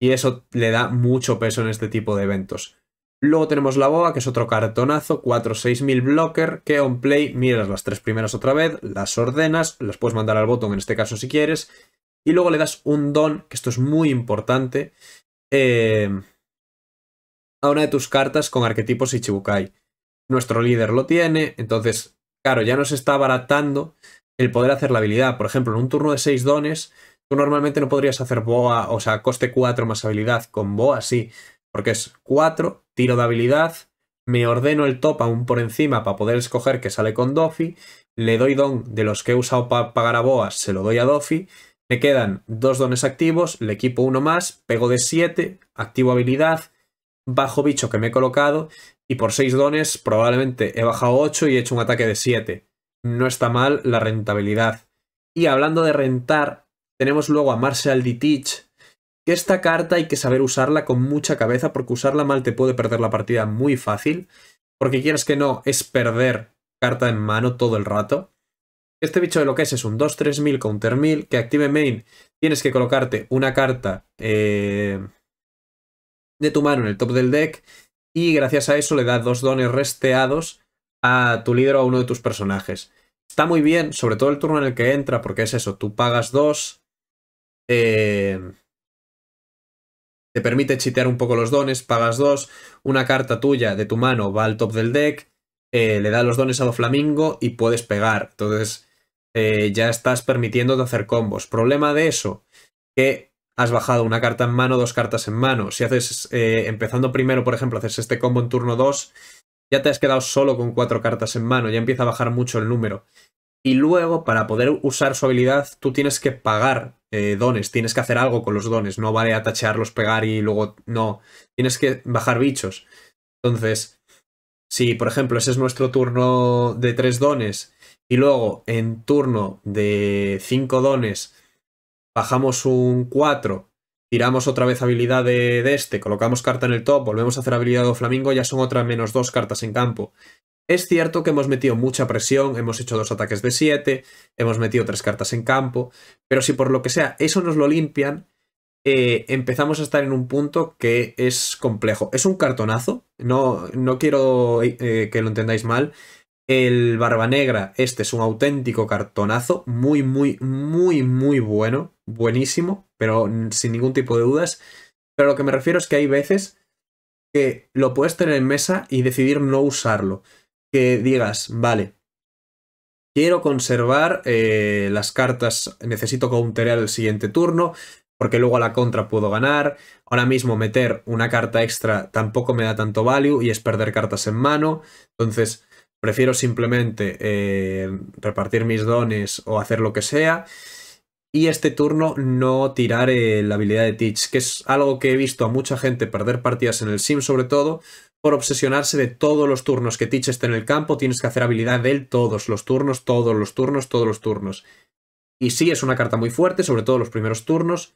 Speaker 1: y eso le da mucho peso en este tipo de eventos. Luego tenemos la boa, que es otro cartonazo, 4-6000 blocker, que on play miras las tres primeras otra vez, las ordenas, las puedes mandar al botón en este caso si quieres, y luego le das un don, que esto es muy importante, eh, a una de tus cartas con arquetipos Ichibukai. Nuestro líder lo tiene, entonces, claro, ya nos está abaratando el poder hacer la habilidad. Por ejemplo, en un turno de 6 dones, Tú normalmente no podrías hacer boa, o sea, coste 4 más habilidad. Con boa sí, porque es 4, tiro de habilidad, me ordeno el top aún por encima para poder escoger que sale con Doffy, le doy don de los que he usado para pagar a boa, se lo doy a Doffy, me quedan dos dones activos, le equipo uno más, pego de 7, activo habilidad, bajo bicho que me he colocado y por 6 dones probablemente he bajado 8 y he hecho un ataque de 7. No está mal la rentabilidad. Y hablando de rentar, tenemos luego a Marshall Ditich, Teach, que esta carta hay que saber usarla con mucha cabeza, porque usarla mal te puede perder la partida muy fácil, porque quieres que no, es perder carta en mano todo el rato. Este bicho de lo que es es un 2-3 mil counter mil, que active main, tienes que colocarte una carta eh, de tu mano en el top del deck, y gracias a eso le da dos dones resteados a tu líder o a uno de tus personajes. Está muy bien, sobre todo el turno en el que entra, porque es eso, tú pagas dos, eh, te permite chitear un poco los dones, pagas dos, una carta tuya de tu mano va al top del deck, eh, le da los dones a flamingo y puedes pegar. Entonces eh, ya estás permitiéndote hacer combos. Problema de eso, que has bajado una carta en mano, dos cartas en mano. Si haces, empezando primero, por ejemplo, haces este combo en turno 2, ya te has quedado solo con cuatro cartas en mano, ya empieza a bajar mucho el número. Y luego, para poder usar su habilidad, tú tienes que pagar eh, dones, tienes que hacer algo con los dones. No vale atacharlos, pegar y luego. No. Tienes que bajar bichos. Entonces, si por ejemplo ese es nuestro turno de tres dones y luego en turno de cinco dones bajamos un 4, tiramos otra vez habilidad de, este, colocamos carta en el top, volvemos a hacer habilidad de flamingo, ya son otras menos dos cartas en campo. Es cierto que hemos metido mucha presión, hemos hecho dos ataques de 7, hemos metido tres cartas en campo, pero si por lo que sea eso nos lo limpian, eh, empezamos a estar en un punto que es complejo. Es un cartonazo, no, no quiero eh, que lo entendáis mal. El Barba Negra, este es un auténtico cartonazo, muy, muy, muy, muy bueno, buenísimo, pero sin ningún tipo de dudas. Pero lo que me refiero es que hay veces que lo puedes tener en mesa y decidir no usarlo que digas, vale, quiero conservar eh, las cartas, necesito counterear el siguiente turno, porque luego a la contra puedo ganar. Ahora mismo meter una carta extra tampoco me da tanto value y es perder cartas en mano. Entonces prefiero simplemente eh, repartir mis dones o hacer lo que sea. Y este turno no tirar eh, la habilidad de Teach, que es algo que he visto a mucha gente perder partidas en el Sim sobre todo, por obsesionarse de todos los turnos que Teach esté en el campo, tienes que hacer habilidad de él todos los turnos, todos los turnos, todos los turnos. Y sí, es una carta muy fuerte, sobre todo los primeros turnos,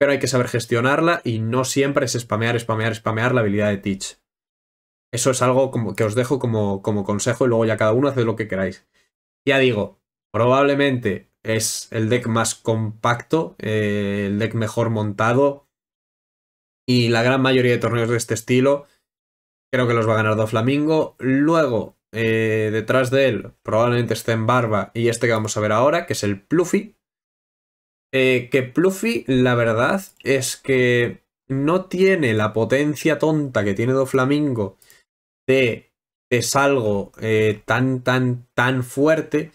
Speaker 1: pero hay que saber gestionarla y no siempre es spamear, spamear, spamear la habilidad de Teach. Eso es algo como, que os dejo como, consejo y luego ya cada uno hace lo que queráis. Ya digo, probablemente es el deck más compacto, eh, el deck mejor montado y la gran mayoría de torneos de este estilo Creo que los va a ganar Do Flamingo. Luego, eh, detrás de él, probablemente esté en Barba y este que vamos a ver ahora, que es el Pluffy. Eh, que Pluffy, la verdad, es que no tiene la potencia tonta que tiene Do Flamingo de es algo eh, tan, tan, tan fuerte,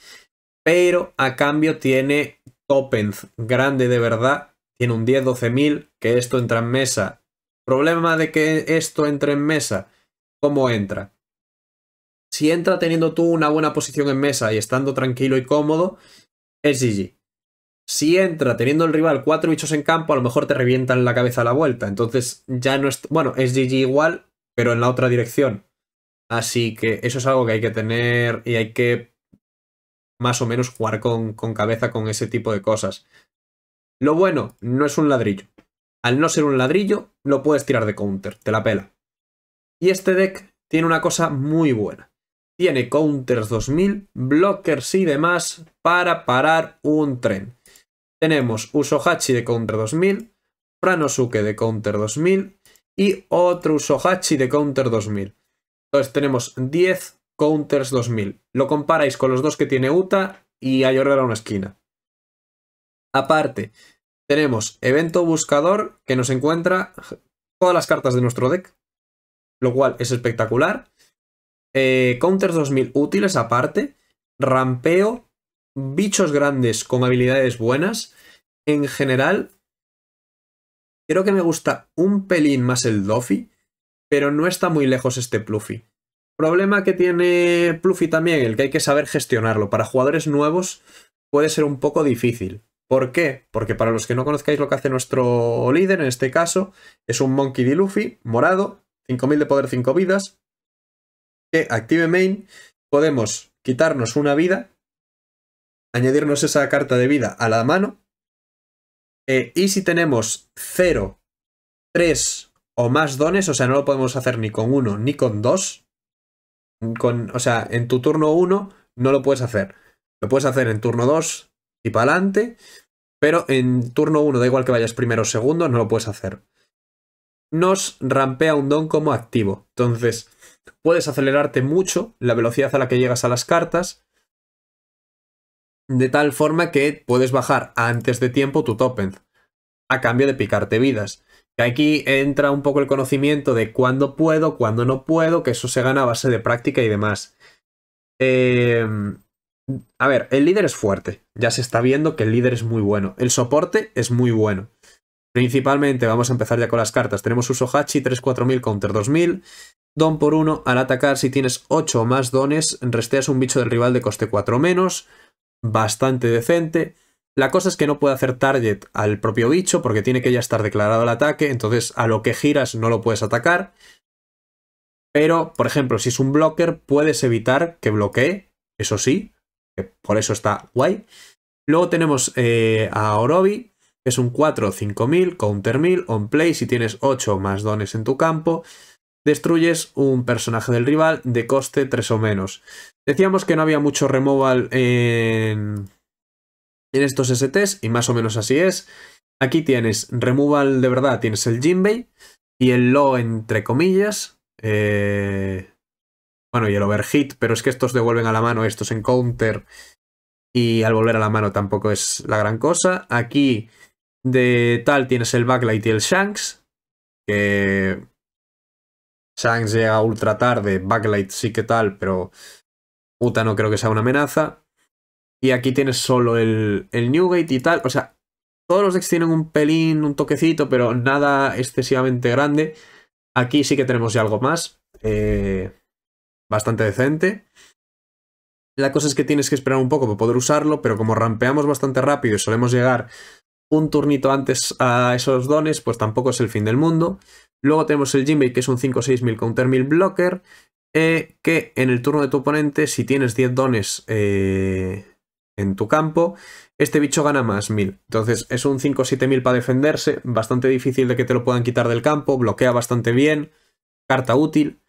Speaker 1: pero a cambio tiene topens grande de verdad, tiene un 10-12 mil, que esto entra en mesa. Problema de que esto entre en mesa, cómo entra. Si entra teniendo tú una buena posición en mesa y estando tranquilo y cómodo, es GG. Si entra teniendo el rival cuatro bichos en campo, a lo mejor te revientan la cabeza a la vuelta. Entonces ya no es... Bueno, es GG igual, pero en la otra dirección. Así que eso es algo que hay que tener y hay que más o menos jugar con, con cabeza con ese tipo de cosas. Lo bueno, no es un ladrillo. Al no ser un ladrillo, lo puedes tirar de counter, te la pela. Y este deck tiene una cosa muy buena. Tiene counters 2000, blockers y demás para parar un tren. Tenemos Usohachi de counter 2000, Franosuke de counter 2000 y otro Usohachi de counter 2000. Entonces tenemos 10 counters 2000. Lo comparáis con los dos que tiene Uta y llorar a una esquina. Aparte, tenemos evento buscador que nos encuentra todas las cartas de nuestro deck lo cual es espectacular. Eh, counters 2000 útiles aparte, rampeo, bichos grandes con habilidades buenas. En general, creo que me gusta un pelín más el Doffy, pero no está muy lejos este Pluffy. Problema que tiene Pluffy también, el que hay que saber gestionarlo. Para jugadores nuevos puede ser un poco difícil. ¿Por qué? Porque para los que no conozcáis lo que hace nuestro líder, en este caso, es un Monkey D. Luffy morado, 5000 de poder, 5 vidas. Que active main. Podemos quitarnos una vida. Añadirnos esa carta de vida a la mano. Eh, y si tenemos 0, 3 o más dones, o sea, no lo podemos hacer ni con 1 ni con 2. Con, o sea, en tu turno 1 no lo puedes hacer. Lo puedes hacer en turno 2 y para adelante. Pero en turno 1, da igual que vayas primero o segundo, no lo puedes hacer nos rampea un don como activo. Entonces, puedes acelerarte mucho la velocidad a la que llegas a las cartas, de tal forma que puedes bajar antes de tiempo tu top a cambio de picarte vidas. Que aquí entra un poco el conocimiento de cuándo puedo, cuándo no puedo, que eso se gana a base de práctica y demás. Eh, a ver, el líder es fuerte. Ya se está viendo que el líder es muy bueno. El soporte es muy bueno. Principalmente vamos a empezar ya con las cartas. Tenemos Usohachi, 3-4000, counter 2000. Don por 1, al atacar si tienes 8 o más dones, resteas un bicho del rival de coste 4 menos. Bastante decente. La cosa es que no puede hacer target al propio bicho porque tiene que ya estar declarado el ataque, entonces a lo que giras no lo puedes atacar. Pero, por ejemplo, si es un blocker, puedes evitar que bloquee, eso sí, por eso está guay. Luego tenemos eh, a Orobi, es un 4 5000, counter 1000, on play si tienes 8 más dones en tu campo, destruyes un personaje del rival de coste 3 o menos. Decíamos que no había mucho removal en, en estos STs y más o menos así es. Aquí tienes removal de verdad, tienes el Jinbei y el Lo entre comillas. Eh, bueno, y el Overheat, pero es que estos devuelven a la mano, estos en counter y al volver a la mano tampoco es la gran cosa. Aquí de tal tienes el Backlight y el Shanks, que Shanks llega ultra tarde, Backlight sí que tal, pero puta no creo que sea una amenaza. Y aquí tienes solo el, Newgate y tal, o sea, todos los decks tienen un pelín, un toquecito, pero nada excesivamente grande. Aquí sí que tenemos ya algo más, eh, bastante decente. La cosa es que tienes que esperar un poco para poder usarlo, pero como rampeamos bastante rápido y solemos llegar un turnito antes a esos dones, pues tampoco es el fin del mundo. Luego tenemos el Jinbei, que es un 5 6 mil counter mil blocker, eh, que en el turno de tu oponente, si tienes 10 dones eh, en tu campo, este bicho gana más 1000. Entonces es un 5 mil para defenderse, bastante difícil de que te lo puedan quitar del campo, bloquea bastante bien, carta útil.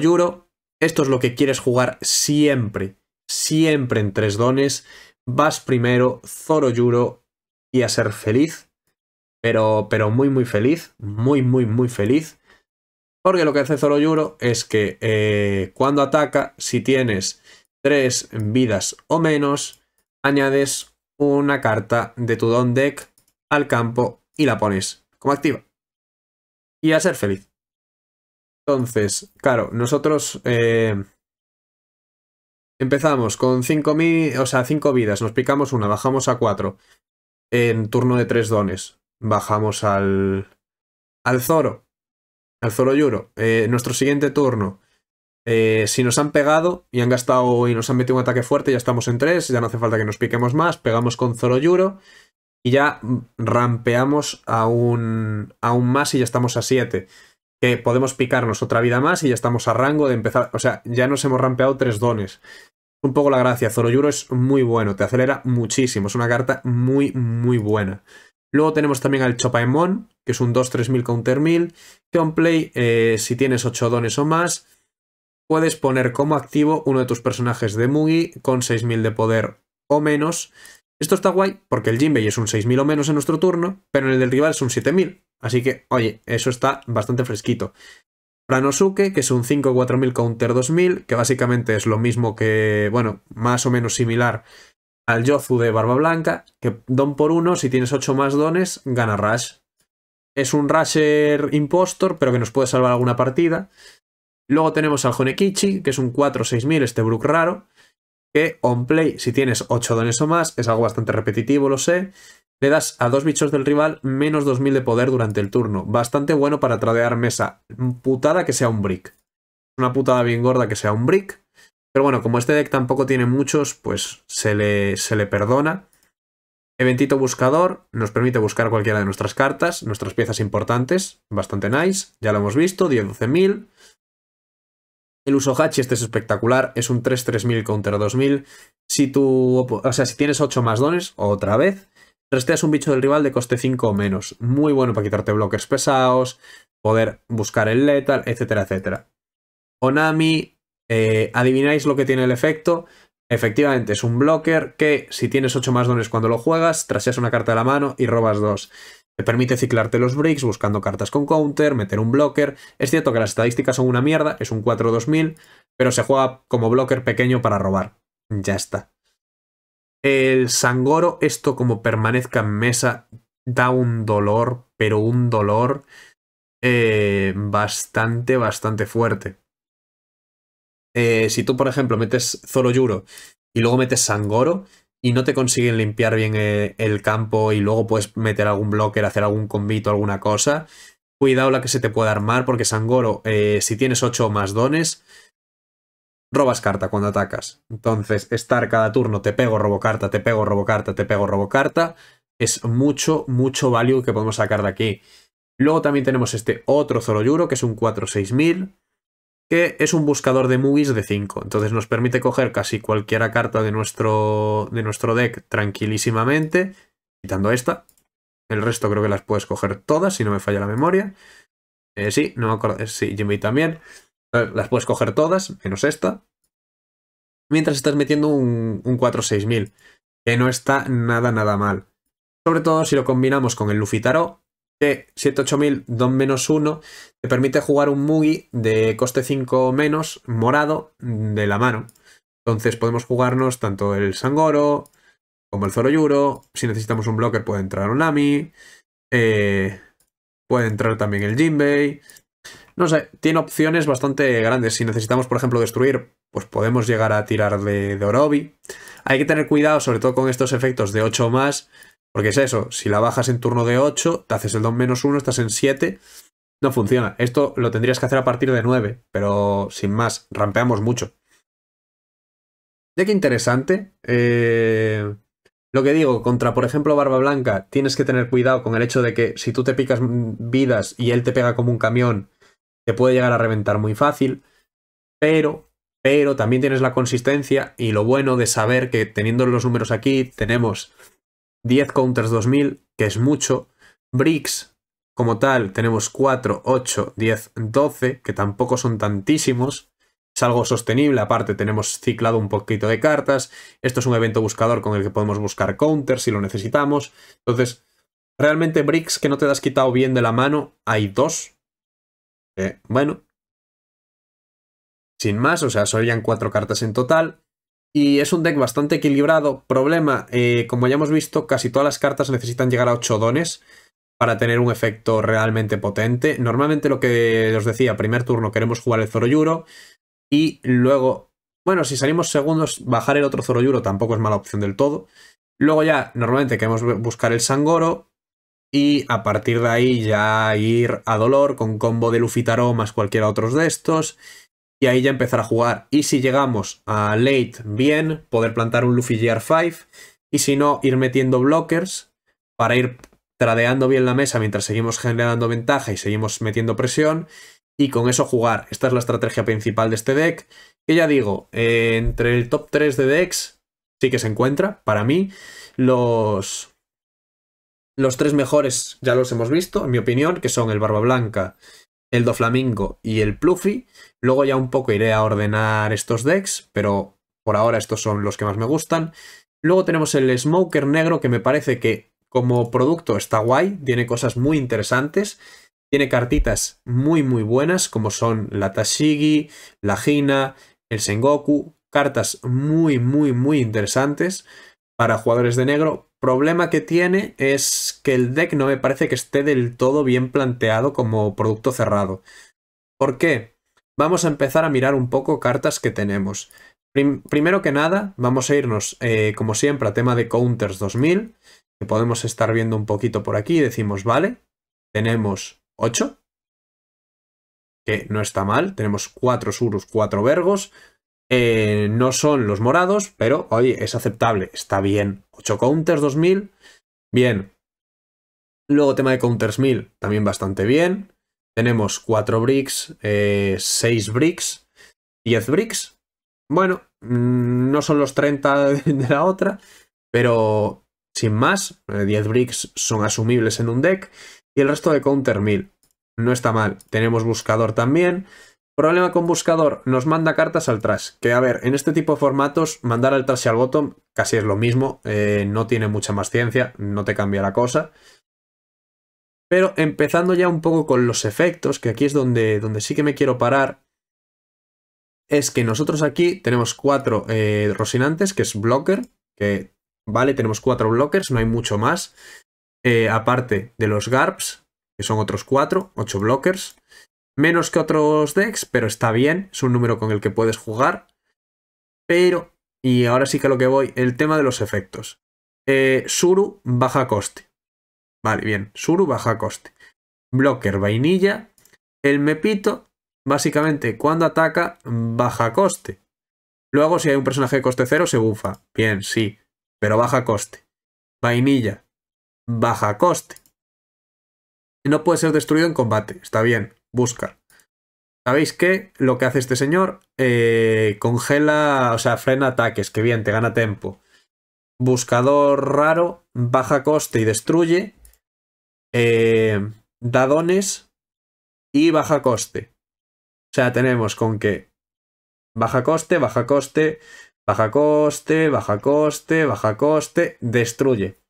Speaker 1: yuro esto es lo que quieres jugar siempre, siempre en tres dones. Vas primero, yuro y a ser feliz, pero, pero muy, muy feliz, muy, muy, muy feliz. Porque lo que hace Zoroyuro es que eh, cuando ataca, si tienes tres vidas o menos, añades una carta de tu Don Deck al campo y la pones como activa. Y a ser feliz. Entonces, claro, nosotros eh, empezamos con 5 o sea, cinco vidas, nos picamos una, bajamos a 4 en turno de tres dones. Bajamos al, al Zoro, al Zoro Yuro. Eh, nuestro siguiente turno. Eh, si nos han pegado y han gastado y nos han metido un ataque fuerte, ya estamos en tres, ya no hace falta que nos piquemos más. Pegamos con Zoro Yuro y ya rampeamos a un, a más y ya estamos a 7. Que podemos picarnos otra vida más y ya estamos a rango de empezar. O sea, ya nos hemos rampeado tres dones un poco la gracia. Yuro es muy bueno, te acelera muchísimo. Es una carta muy, muy buena. Luego tenemos también al Chopaemon, que es un 2-3000 counter 1000. Que on play, eh, si tienes 8 dones o más, puedes poner como activo uno de tus personajes de Mugi con 6000 de poder o menos. Esto está guay porque el Jinbei es un 6000 o menos en nuestro turno, pero en el del rival es un 7000. Así que, oye, eso está bastante fresquito. Ranosuke, que es un 5-4000 Counter 2000, que básicamente es lo mismo que, bueno, más o menos similar al Yozu de Barba Blanca, que don por uno, si tienes 8 más dones, gana Rush. Es un Rusher impostor, pero que nos puede salvar alguna partida. Luego tenemos al Honekichi, que es un 4-6000, este Brook raro, que on play, si tienes 8 dones o más, es algo bastante repetitivo, lo sé, le das a dos bichos del rival menos 2000 de poder durante el turno. Bastante bueno para tradear mesa. Putada que sea un brick. Una putada bien gorda que sea un brick. Pero bueno, como este deck tampoco tiene muchos, pues se le, se le perdona. Eventito buscador nos permite buscar cualquiera de nuestras cartas, nuestras piezas importantes, bastante nice, ya lo hemos visto, 10-12.000. El uso Hachi, este es espectacular, es un 3-3000 counter 2000. Si tu o sea, si tienes 8 más dones, otra vez, Trasteas un bicho del rival de coste 5 o menos. Muy bueno para quitarte bloques pesados, poder buscar el letal, etcétera, etcétera. Onami, eh, adivináis lo que tiene el efecto. Efectivamente, es un blocker que si tienes 8 más dones cuando lo juegas, traseas una carta de la mano y robas 2. Te permite ciclarte los bricks buscando cartas con counter, meter un blocker. Es cierto que las estadísticas son una mierda, es un 4-2000, pero se juega como blocker pequeño para robar. Ya está. El Sangoro, esto como permanezca en mesa, da un dolor, pero un dolor eh, bastante, bastante fuerte. Eh, si tú, por ejemplo, metes yuro y luego metes Sangoro y no te consiguen limpiar bien eh, el, campo y luego puedes meter algún blocker, hacer algún convito, alguna cosa, cuidado la que se te pueda armar porque Sangoro, si tienes 8 o más dones, robas carta cuando atacas. Entonces, estar cada turno, te pego, robo carta, te pego, robo carta, te pego, robo carta, es mucho, mucho value que podemos sacar de aquí. Luego también tenemos este otro Zoroyuro, que es un 4-6000, que es un buscador de movies de 5. Entonces nos permite coger casi cualquiera carta de nuestro, de nuestro deck tranquilísimamente, quitando esta. El resto creo que las puedes coger todas, si no me falla la memoria. Eh, sí, no me acuerdo. Eh, sí, Jimmy también. Las puedes coger todas, menos esta. Mientras estás metiendo un, un 4-6000, que no está nada, nada mal. Sobre todo si lo combinamos con el Lufitaro, que 7-8000, 2 menos 1, te permite jugar un Mugi de coste 5 menos, morado, de la mano. Entonces podemos jugarnos tanto el Sangoro como el Zoroyuro. Si necesitamos un blocker puede entrar un ami eh, puede entrar también el Jinbei. No sé, tiene opciones bastante grandes. Si necesitamos, por ejemplo, destruir, pues podemos llegar a tirar de, Orobi. Hay que tener cuidado, sobre todo con estos efectos de 8 más, porque es eso, si la bajas en turno de 8, te haces el don menos 1, estás en 7, no funciona. Esto lo tendrías que hacer a partir de 9, pero sin más, rampeamos mucho. Ya que interesante, eh, Lo que digo, contra, por ejemplo, Barba Blanca, tienes que tener cuidado con el hecho de que si tú te picas vidas y él te pega como un camión, te puede llegar a reventar muy fácil, pero, pero también tienes la consistencia y lo bueno de saber que teniendo los números aquí tenemos 10 counters 2000, que es mucho, bricks como tal tenemos 4, 8, 10, 12, que tampoco son tantísimos, es algo sostenible, aparte tenemos ciclado un poquito de cartas, esto es un evento buscador con el que podemos buscar counters si lo necesitamos, entonces... Realmente bricks que no te has quitado bien de la mano, hay dos, eh, bueno. Sin más, o sea, serían cuatro cartas en total. Y es un deck bastante equilibrado. Problema, eh, como ya hemos visto, casi todas las cartas necesitan llegar a 8 dones para tener un efecto realmente potente. Normalmente lo que os decía, primer turno queremos jugar el Zoroyuro y luego, bueno, si salimos segundos, bajar el otro Zoroyuro tampoco es mala opción del todo. Luego ya, normalmente queremos buscar el Sangoro y a partir de ahí ya ir a dolor con combo de Luffy-Taro más cualquiera otros de estos y ahí ya empezar a jugar. Y si llegamos a late bien, poder plantar un Luffy GR5 y si no, ir metiendo blockers para ir tradeando bien la mesa mientras seguimos generando ventaja y seguimos metiendo presión y con eso jugar. Esta es la estrategia principal de este deck, que ya digo, eh, entre el top 3 de decks sí que se encuentra, para mí, los, los tres mejores ya los hemos visto, en mi opinión, que son el Barba Blanca, el Doflamingo y el Pluffy. Luego ya un poco iré a ordenar estos decks, pero por ahora estos son los que más me gustan. Luego tenemos el Smoker negro, que me parece que como producto está guay, tiene cosas muy interesantes. Tiene cartitas muy muy buenas, como son la Tashigi, la Hina, el Sengoku. Cartas muy muy muy interesantes para jugadores de negro, problema que tiene es que el deck no me parece que esté del todo bien planteado como producto cerrado. ¿Por qué? Vamos a empezar a mirar un poco cartas que tenemos. primero que nada, vamos a irnos, eh, como siempre, a tema de Counters 2000, que podemos estar viendo un poquito por aquí decimos, vale, tenemos 8, que no está mal, tenemos 4 Surus, 4 Vergos, eh, no son los morados, pero hoy es aceptable, está bien. 8 counters, 2000, bien. Luego tema de counters 1000, también bastante bien. Tenemos 4 bricks, 6 eh, bricks, 10 bricks. Bueno, mm, no son los 30 de la otra, pero sin más, 10 eh, bricks son asumibles en un deck. Y el resto de counter 1000, no está mal. Tenemos buscador también. Problema con buscador, nos manda cartas al trash. Que a ver, en este tipo de formatos, mandar al trash y al bottom casi es lo mismo. Eh, no tiene mucha más ciencia, no te cambia la cosa. Pero empezando ya un poco con los efectos, que aquí es donde, donde sí que me quiero parar, es que nosotros aquí tenemos cuatro Rocinantes, eh, rosinantes, que es blocker, que vale, tenemos cuatro blockers, no hay mucho más. Eh, aparte de los garps, que son otros cuatro, ocho blockers. Menos que otros decks, pero está bien. Es un número con el que puedes jugar. Pero, y ahora sí que lo que voy, el tema de los efectos. Eh, Suru baja coste. Vale, bien. Suru baja coste. Blocker vainilla. El Mepito, básicamente, cuando ataca, baja coste. Luego, si hay un personaje de coste cero, se bufa. Bien, sí. Pero baja coste. Vainilla. Baja coste. No puede ser destruido en combate. Está bien busca. ¿Sabéis qué? Lo que hace este señor, eh, congela, o sea, frena ataques, que bien, te gana tiempo. Buscador raro, baja coste y destruye. Eh, dadones y baja coste. O sea, tenemos con que baja coste, baja coste, baja coste, baja coste, baja coste, destruye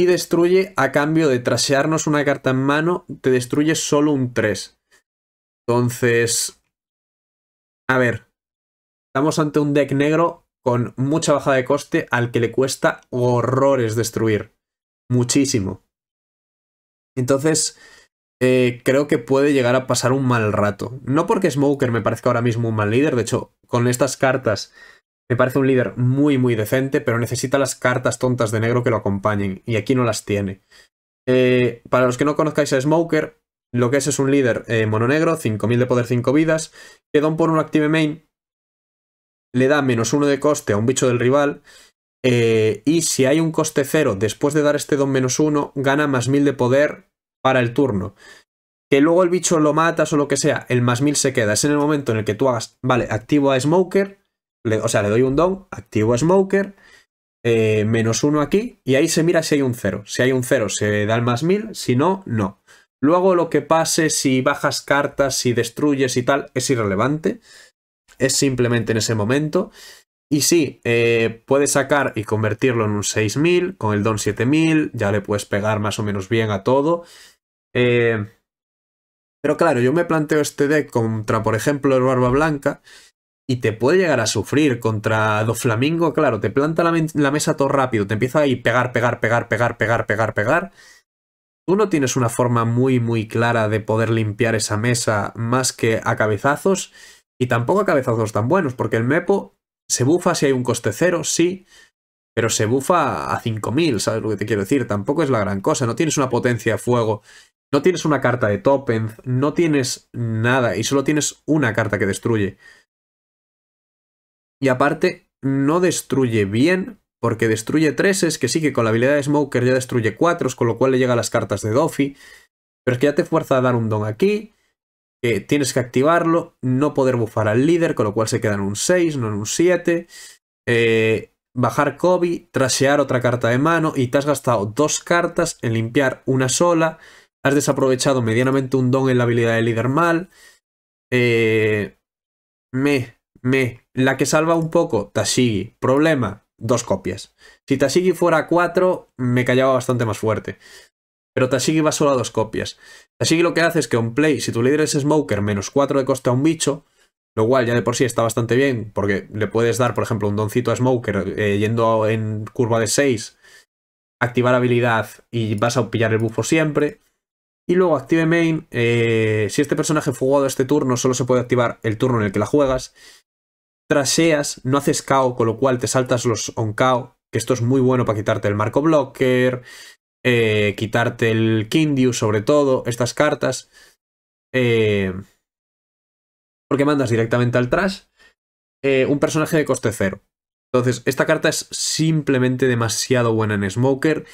Speaker 1: y destruye a cambio de trasearnos una carta en mano, te destruye solo un 3. Entonces, a ver, estamos ante un deck negro con mucha baja de coste al que le cuesta horrores destruir. Muchísimo. Entonces, eh, creo que puede llegar a pasar un mal rato. No porque Smoker me parezca ahora mismo un mal líder, de hecho, con estas cartas me parece un líder muy, muy decente, pero necesita las cartas tontas de negro que lo acompañen, y aquí no las tiene. Eh, para los que no conozcáis a Smoker, lo que es es un líder eh, mononegro, 5000 de poder, 5 vidas, que don por un active main le da menos 1 de coste a un bicho del rival, eh, y si hay un coste 0 después de dar este don menos 1, gana más 1000 de poder para el turno. Que luego el bicho lo matas o lo que sea, el más 1000 se queda. Es en el momento en el que tú hagas, vale, activo a Smoker, o sea, le doy un don, activo Smoker, eh, menos uno aquí, y ahí se mira si hay un cero. Si hay un cero se da el más mil, si no, no. Luego lo que pase, si bajas cartas, si destruyes y tal, es irrelevante. Es simplemente en ese momento. Y sí, eh, puedes sacar y convertirlo en un 6000, con el don 7000, ya le puedes pegar más o menos bien a todo. Eh, pero claro, yo me planteo este deck contra, por ejemplo, el Barba Blanca, y te puede llegar a sufrir contra Doflamingo. claro, te planta la, mesa todo rápido, te empieza a ir pegar, pegar, pegar, pegar, pegar, pegar, pegar. Tú no tienes una forma muy, muy clara de poder limpiar esa mesa más que a cabezazos y tampoco a cabezazos tan buenos, porque el Mepo se bufa si hay un coste cero, sí, pero se bufa a 5000, ¿sabes lo que te quiero decir? Tampoco es la gran cosa, no tienes una potencia de fuego, no tienes una carta de topens, no tienes nada y solo tienes una carta que destruye. Y aparte, no destruye bien, porque destruye 3 es que sí que con la habilidad de Smoker ya destruye 4, con lo cual le llega las cartas de Doffy. Pero es que ya te fuerza a dar un don aquí, que tienes que activarlo, no poder bufar al líder, con lo cual se queda en un 6, no en un 7. Eh, bajar Kobe, trasear otra carta de mano y te has gastado dos cartas en limpiar una sola. Has desaprovechado medianamente un don en la habilidad de líder mal. Eh, me me. La que salva un poco, Tashigi. Problema, dos copias. Si Tashigi fuera 4, cuatro, me callaba bastante más fuerte. Pero Tashigi va solo a dos copias. Tashigi lo que hace es que un play, si tu líder es Smoker, menos cuatro de costa a un bicho, lo cual ya de por sí está bastante bien, porque le puedes dar, por ejemplo, un doncito a Smoker eh, yendo en curva de 6, activar habilidad y vas a pillar el bufo siempre. Y luego active main, eh, si este personaje jugado este turno, solo se puede activar el turno en el que la juegas. Traseas, no haces KO, con lo cual te saltas los on KO, que esto es muy bueno para quitarte el marco blocker, eh, quitarte el Kindiu sobre todo, estas cartas. Eh, porque mandas directamente al trash eh, un personaje de coste cero. Entonces, esta carta es simplemente demasiado buena en Smoker.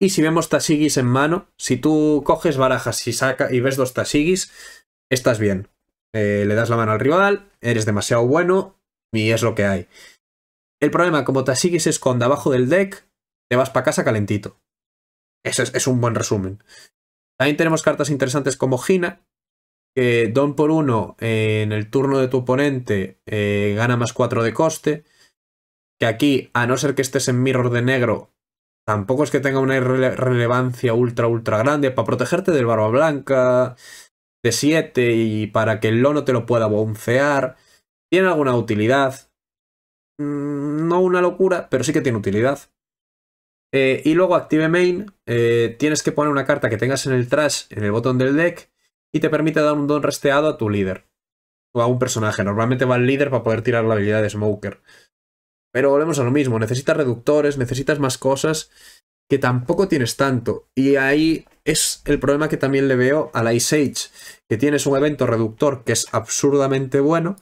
Speaker 1: Y si vemos tasigis en mano, si tú coges barajas y, saca, y ves dos tasigis estás bien. le das la mano al rival, eres demasiado bueno, y es lo que hay. El problema, como te sigues esconde abajo del deck, te vas para casa calentito. Eso es, un buen resumen. También tenemos cartas interesantes como Gina que don por uno eh, en el turno de tu oponente eh, gana más 4 de coste. Que aquí, a no ser que estés en mirror de negro, tampoco es que tenga una relevancia ultra, ultra grande para protegerte del barba blanca de 7 y para que el lono te lo pueda boncear. Tiene alguna utilidad. Mm, no una locura, pero sí que tiene utilidad. Eh, y luego Active Main, eh, tienes que poner una carta que tengas en el trash, en el botón del deck, y te permite dar un don resteado a tu líder. O a un personaje. Normalmente va el líder para poder tirar la habilidad de Smoker. Pero volvemos a lo mismo. Necesitas reductores, necesitas más cosas que tampoco tienes tanto. Y ahí es el problema que también le veo a la Ice Age, que tienes un evento reductor que es absurdamente bueno,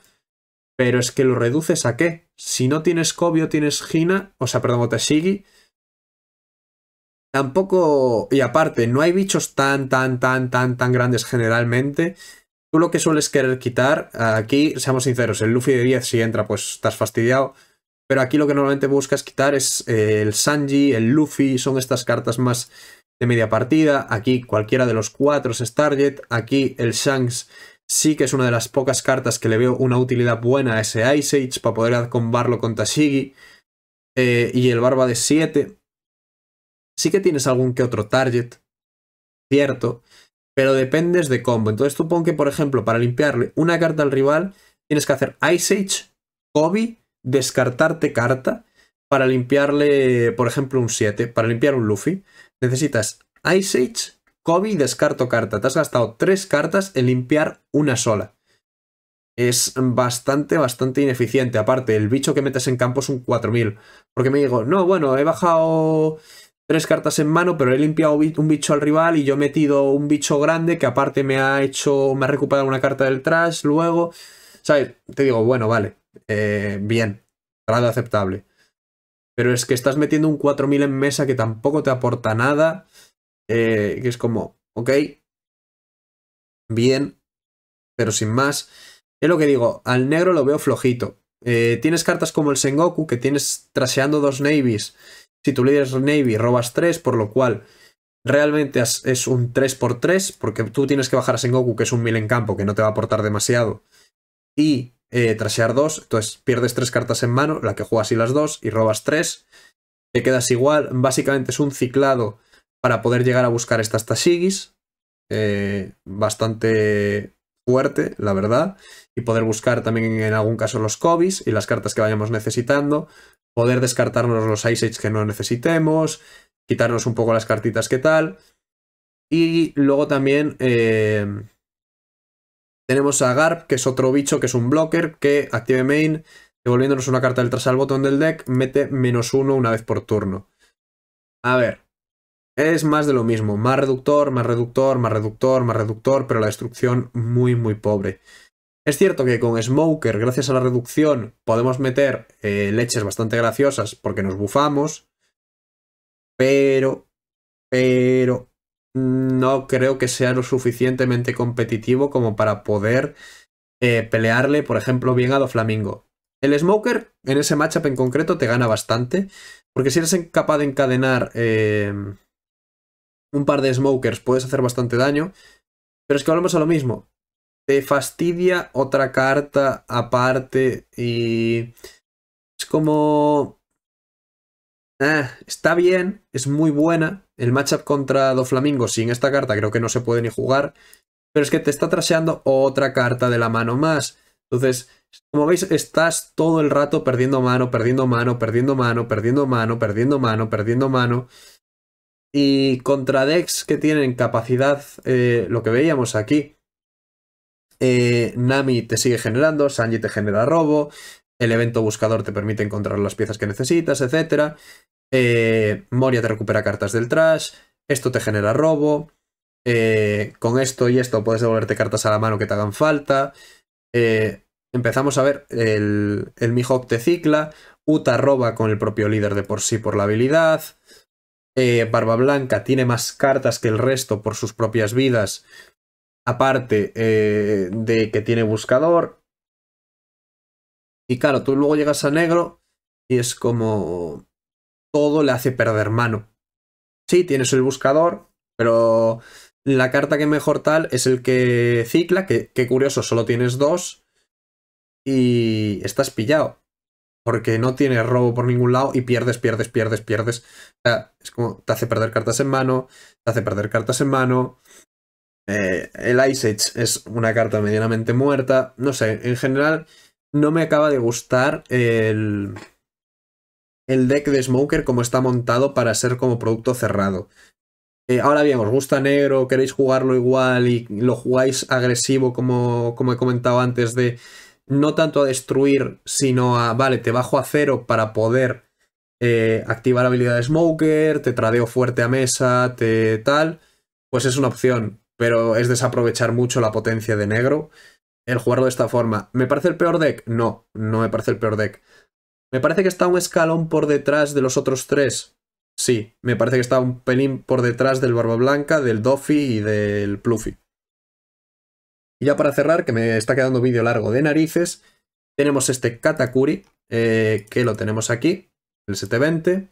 Speaker 1: pero es que lo reduces a qué? Si no tienes Kobio, tienes Gina, o sea, perdón, te tampoco. Y aparte, no hay bichos tan, tan, tan, tan, tan grandes generalmente. Tú lo que sueles querer quitar, aquí, seamos sinceros, el Luffy de 10 si entra, pues estás fastidiado. Pero aquí lo que normalmente buscas quitar es eh, el Sanji, el Luffy, son estas cartas más de media partida. Aquí cualquiera de los cuatro es Target. Aquí el Shanks Sí que es una de las pocas cartas que le veo una utilidad buena a ese Ice Age para poder combarlo con Tashigi. Eh, y el Barba de 7. Sí que tienes algún que otro target, cierto, pero dependes de combo. Entonces tú que, por ejemplo, para limpiarle una carta al rival, tienes que hacer Ice Age, Kobe, descartarte carta para limpiarle, por ejemplo, un 7, para limpiar un Luffy. Necesitas Ice Age, Kobe, descarto carta. Te has gastado tres cartas en limpiar una sola. Es bastante, bastante ineficiente. Aparte, el bicho que metes en campo es un 4000. Porque me digo, no, bueno, he bajado tres cartas en mano, pero he limpiado un bicho al rival y yo he metido un bicho grande que aparte me ha hecho, me ha recuperado una carta del trash luego. ¿Sabes? Te digo, bueno, vale, eh, bien, grado aceptable. Pero es que estás metiendo un 4000 en mesa que tampoco te aporta nada. Eh, que es como, ok, bien, pero sin más. Es lo que digo, al negro lo veo flojito. Eh, tienes cartas como el Sengoku, que tienes traseando dos navies. Si tu líder es navy, robas tres, por lo cual realmente es un 3x3, porque tú tienes que bajar a Sengoku, que es un mil en campo, que no te va a aportar demasiado, y eh, trasear dos, entonces pierdes tres cartas en mano, la que juegas y las dos, y robas tres, te quedas igual, básicamente es un ciclado para poder llegar a buscar estas Tashigis. Eh, bastante fuerte, la verdad. Y poder buscar también en algún caso los Kobis y las cartas que vayamos necesitando. Poder descartarnos los Ice Age que no necesitemos. Quitarnos un poco las cartitas que tal. Y luego también eh, tenemos a Garp, que es otro bicho, que es un blocker, que active main, devolviéndonos una carta del tras al botón del deck, mete menos uno una vez por turno. A ver, es más de lo mismo, más reductor, más reductor, más reductor, más reductor, pero la destrucción muy, muy pobre. Es cierto que con Smoker, gracias a la reducción, podemos meter eh, leches bastante graciosas porque nos bufamos, pero, pero, no creo que sea lo suficientemente competitivo como para poder eh, pelearle, por ejemplo, bien a flamingo. El Smoker en ese matchup en concreto te gana bastante, porque si eres capaz de encadenar... Eh, un par de smokers puedes hacer bastante daño. Pero es que hablamos a lo mismo. Te fastidia otra carta aparte y... Es como... Ah, está bien, es muy buena. El matchup contra Doflamingo sin esta carta creo que no se puede ni jugar. Pero es que te está traseando otra carta de la mano más. Entonces, como veis, estás todo el rato perdiendo mano, perdiendo mano, perdiendo mano, perdiendo mano, perdiendo mano, perdiendo mano. Perdiendo mano y contra decks que tienen capacidad, eh, lo que veíamos aquí, eh, Nami te sigue generando, Sanji te genera robo, el evento buscador te permite encontrar las piezas que necesitas, etc. Eh, Moria te recupera cartas del trash, esto te genera robo, con esto y esto puedes devolverte cartas a la mano que te hagan falta. empezamos a ver, el, el Mihawk te cicla, Uta roba con el propio líder de por sí por la habilidad. Eh, Barba Blanca tiene más cartas que el resto por sus propias vidas, aparte eh, de que tiene buscador. Y claro, tú luego llegas a negro y es como todo le hace perder mano. Sí, tienes el buscador, pero la carta que mejor tal es el que cicla, que, curioso, solo tienes dos y estás pillado porque no tiene robo por ningún lado y pierdes, pierdes, pierdes, pierdes. O sea, es como te hace perder cartas en mano, te hace perder cartas en mano. Eh, el Ice Age es una carta medianamente muerta. No sé, en general no me acaba de gustar el, el deck de Smoker como está montado para ser como producto cerrado. Eh, ahora bien, os gusta negro, queréis jugarlo igual y lo jugáis agresivo como, como he comentado antes de no tanto a destruir, sino a, vale, te bajo a cero para poder eh, activar habilidad de Smoker, te tradeo fuerte a mesa, te tal, pues es una opción, pero es desaprovechar mucho la potencia de negro el jugarlo de esta forma. ¿Me parece el peor deck? No, no me parece el peor deck. ¿Me parece que está un escalón por detrás de los otros tres? Sí, me parece que está un pelín por detrás del Barba Blanca, del Doffy y del Pluffy. Y ya para cerrar, que me está quedando vídeo largo de narices, tenemos este Katakuri, eh, que lo tenemos aquí, el 720.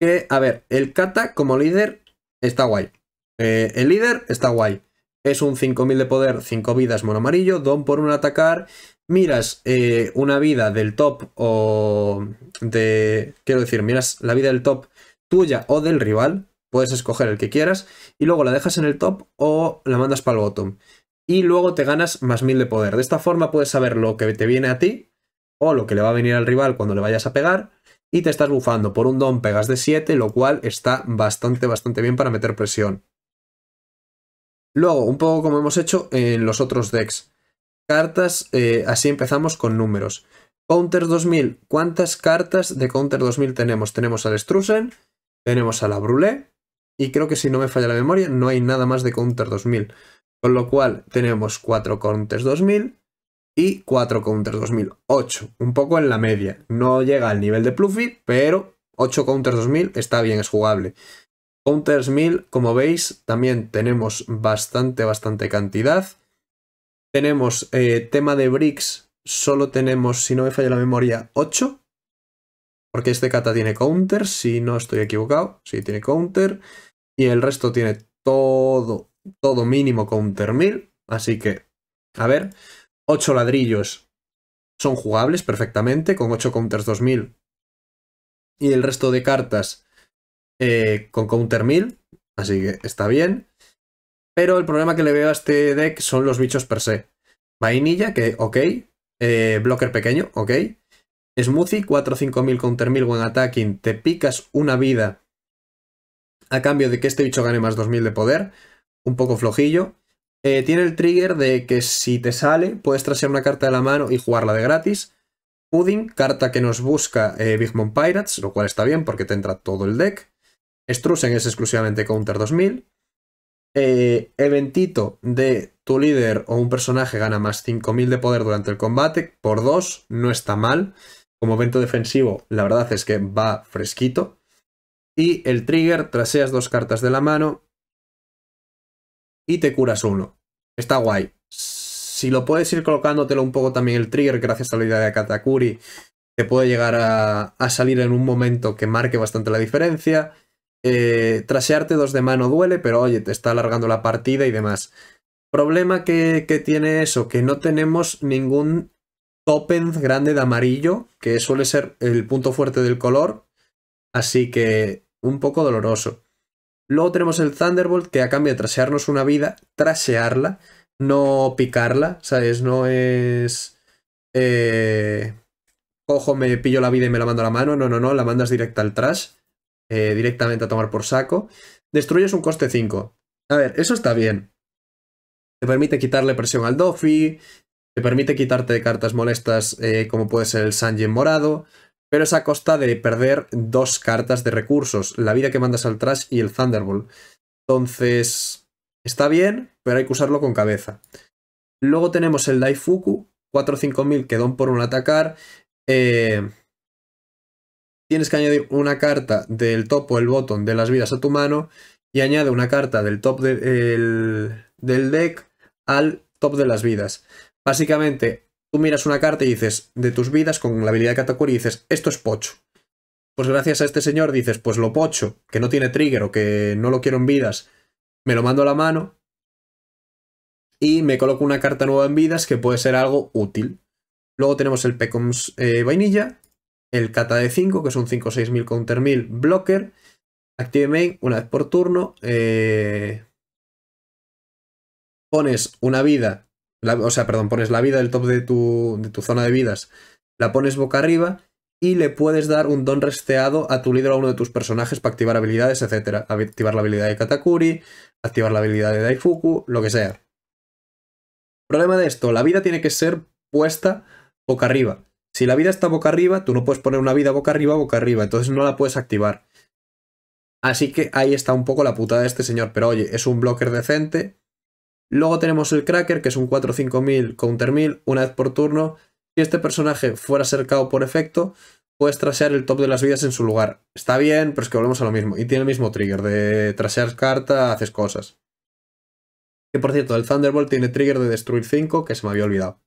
Speaker 1: Que, a ver, el Kata como líder está guay. Eh, el líder está guay. Es un 5000 de poder, 5 vidas, mono amarillo, don por un atacar. Miras eh, una vida del top o de... Quiero decir, miras la vida del top tuya o del rival. Puedes escoger el que quieras y luego la dejas en el top o la mandas para el bottom. Y luego te ganas más 1000 de poder. De esta forma puedes saber lo que te viene a ti o lo que le va a venir al rival cuando le vayas a pegar. Y te estás bufando. Por un don pegas de 7, lo cual está bastante, bastante bien para meter presión. Luego, un poco como hemos hecho en los otros decks. Cartas, eh, así empezamos con números. Counter 2000, ¿cuántas cartas de Counter 2000 tenemos? Tenemos al Strusen, tenemos a la Brulé, y creo que si no me falla la memoria, no hay nada más de Counter 2000. Con lo cual tenemos 4 Counters 2000 y 4 Counters 2000. 8, un poco en la media. No llega al nivel de Pluffy, pero 8 Counters 2000 está bien, es jugable. Counters 1000, como veis, también tenemos bastante, bastante cantidad. Tenemos eh, tema de bricks, solo tenemos, si no me falla la memoria, 8. Porque este kata tiene counter, si no estoy equivocado. Sí, tiene counter. Y el resto tiene todo, todo mínimo counter 1000. Así que, a ver, 8 ladrillos son jugables perfectamente, con 8 counters 2000. Y el resto de cartas eh, con counter 1000. Así que está bien. Pero el problema que le veo a este deck son los bichos per se. Vainilla, que ok. Eh, blocker pequeño, ok. Smoothie, 4 mil counter 1000 buen attacking. Te picas una vida a cambio de que este bicho gane más 2000 de poder. Un poco flojillo. Eh, tiene el trigger de que si te sale, puedes trasear una carta de la mano y jugarla de gratis. Pudding, carta que nos busca eh, Big Mom Pirates, lo cual está bien porque te entra todo el deck. Strusen es exclusivamente Counter 2000. Eh, eventito de tu líder o un personaje gana más 5000 de poder durante el combate, por 2, no está mal momento defensivo, la verdad es que va fresquito. Y el trigger, traseas dos cartas de la mano y te curas uno. Está guay. Si lo puedes ir colocándotelo un poco también el trigger, gracias a la idea de Katakuri, te puede llegar a, salir en un momento que marque bastante la diferencia. Eh, trasearte dos de mano duele, pero oye, te está alargando la partida y demás. Problema que tiene eso, que no tenemos ningún topens grande de amarillo, que suele ser el punto fuerte del color, así que un poco doloroso. Luego tenemos el Thunderbolt, que a cambio de trasearnos una vida, trasearla, no picarla, ¿sabes? No es... Eh, ojo, me pillo la vida y me la mando a la mano, no, no, no, la mandas directa al trash, eh, directamente a tomar por saco. Destruyes un coste 5. A ver, eso está bien. Te permite quitarle presión al Doffy, te permite quitarte de cartas molestas eh, como puede ser el Sanjin morado, pero es a costa de perder dos cartas de recursos, la vida que mandas al trash y el Thunderbolt. Entonces, está bien, pero hay que usarlo con cabeza. Luego tenemos el Daifuku, 4 o mil que don por un atacar. Eh, tienes que añadir una carta del top o el botón de las vidas a tu mano y añade una carta del top del deck al top de las vidas. Básicamente, tú miras una carta y dices, de tus vidas, con la habilidad de Katakuri, y dices, esto es pocho. Pues gracias a este señor dices, pues lo pocho, que no tiene trigger o que no lo quiero en vidas, me lo mando a la mano y me coloco una carta nueva en vidas que puede ser algo útil. Luego tenemos el Pecoms eh, Vainilla, el Cata de 5, que es un 5 6 mil counter 1000 blocker, Active Main una vez por turno, eh, pones una vida o sea, perdón, pones la vida del top de tu, de tu zona de vidas, la pones boca arriba y le puedes dar un don resteado a tu líder o a uno de tus personajes para activar habilidades, etc. Activar la habilidad de Katakuri, activar la habilidad de Daifuku, lo que sea. Problema de esto, la vida tiene que ser puesta boca arriba. Si la vida está boca arriba, tú no puedes poner una vida boca arriba, boca arriba, entonces no la puedes activar. Así que ahí está un poco la putada de este señor, pero oye, es un blocker decente, Luego tenemos el Cracker, que es un 4-5.000 counter 1000 una vez por turno. Si este personaje fuera cercado por efecto, puedes trasear el top de las vidas en su lugar. Está bien, pero es que volvemos a lo mismo. Y tiene el mismo trigger de trasear carta, haces cosas. Que por cierto, el Thunderbolt tiene trigger de destruir 5, que se me había olvidado.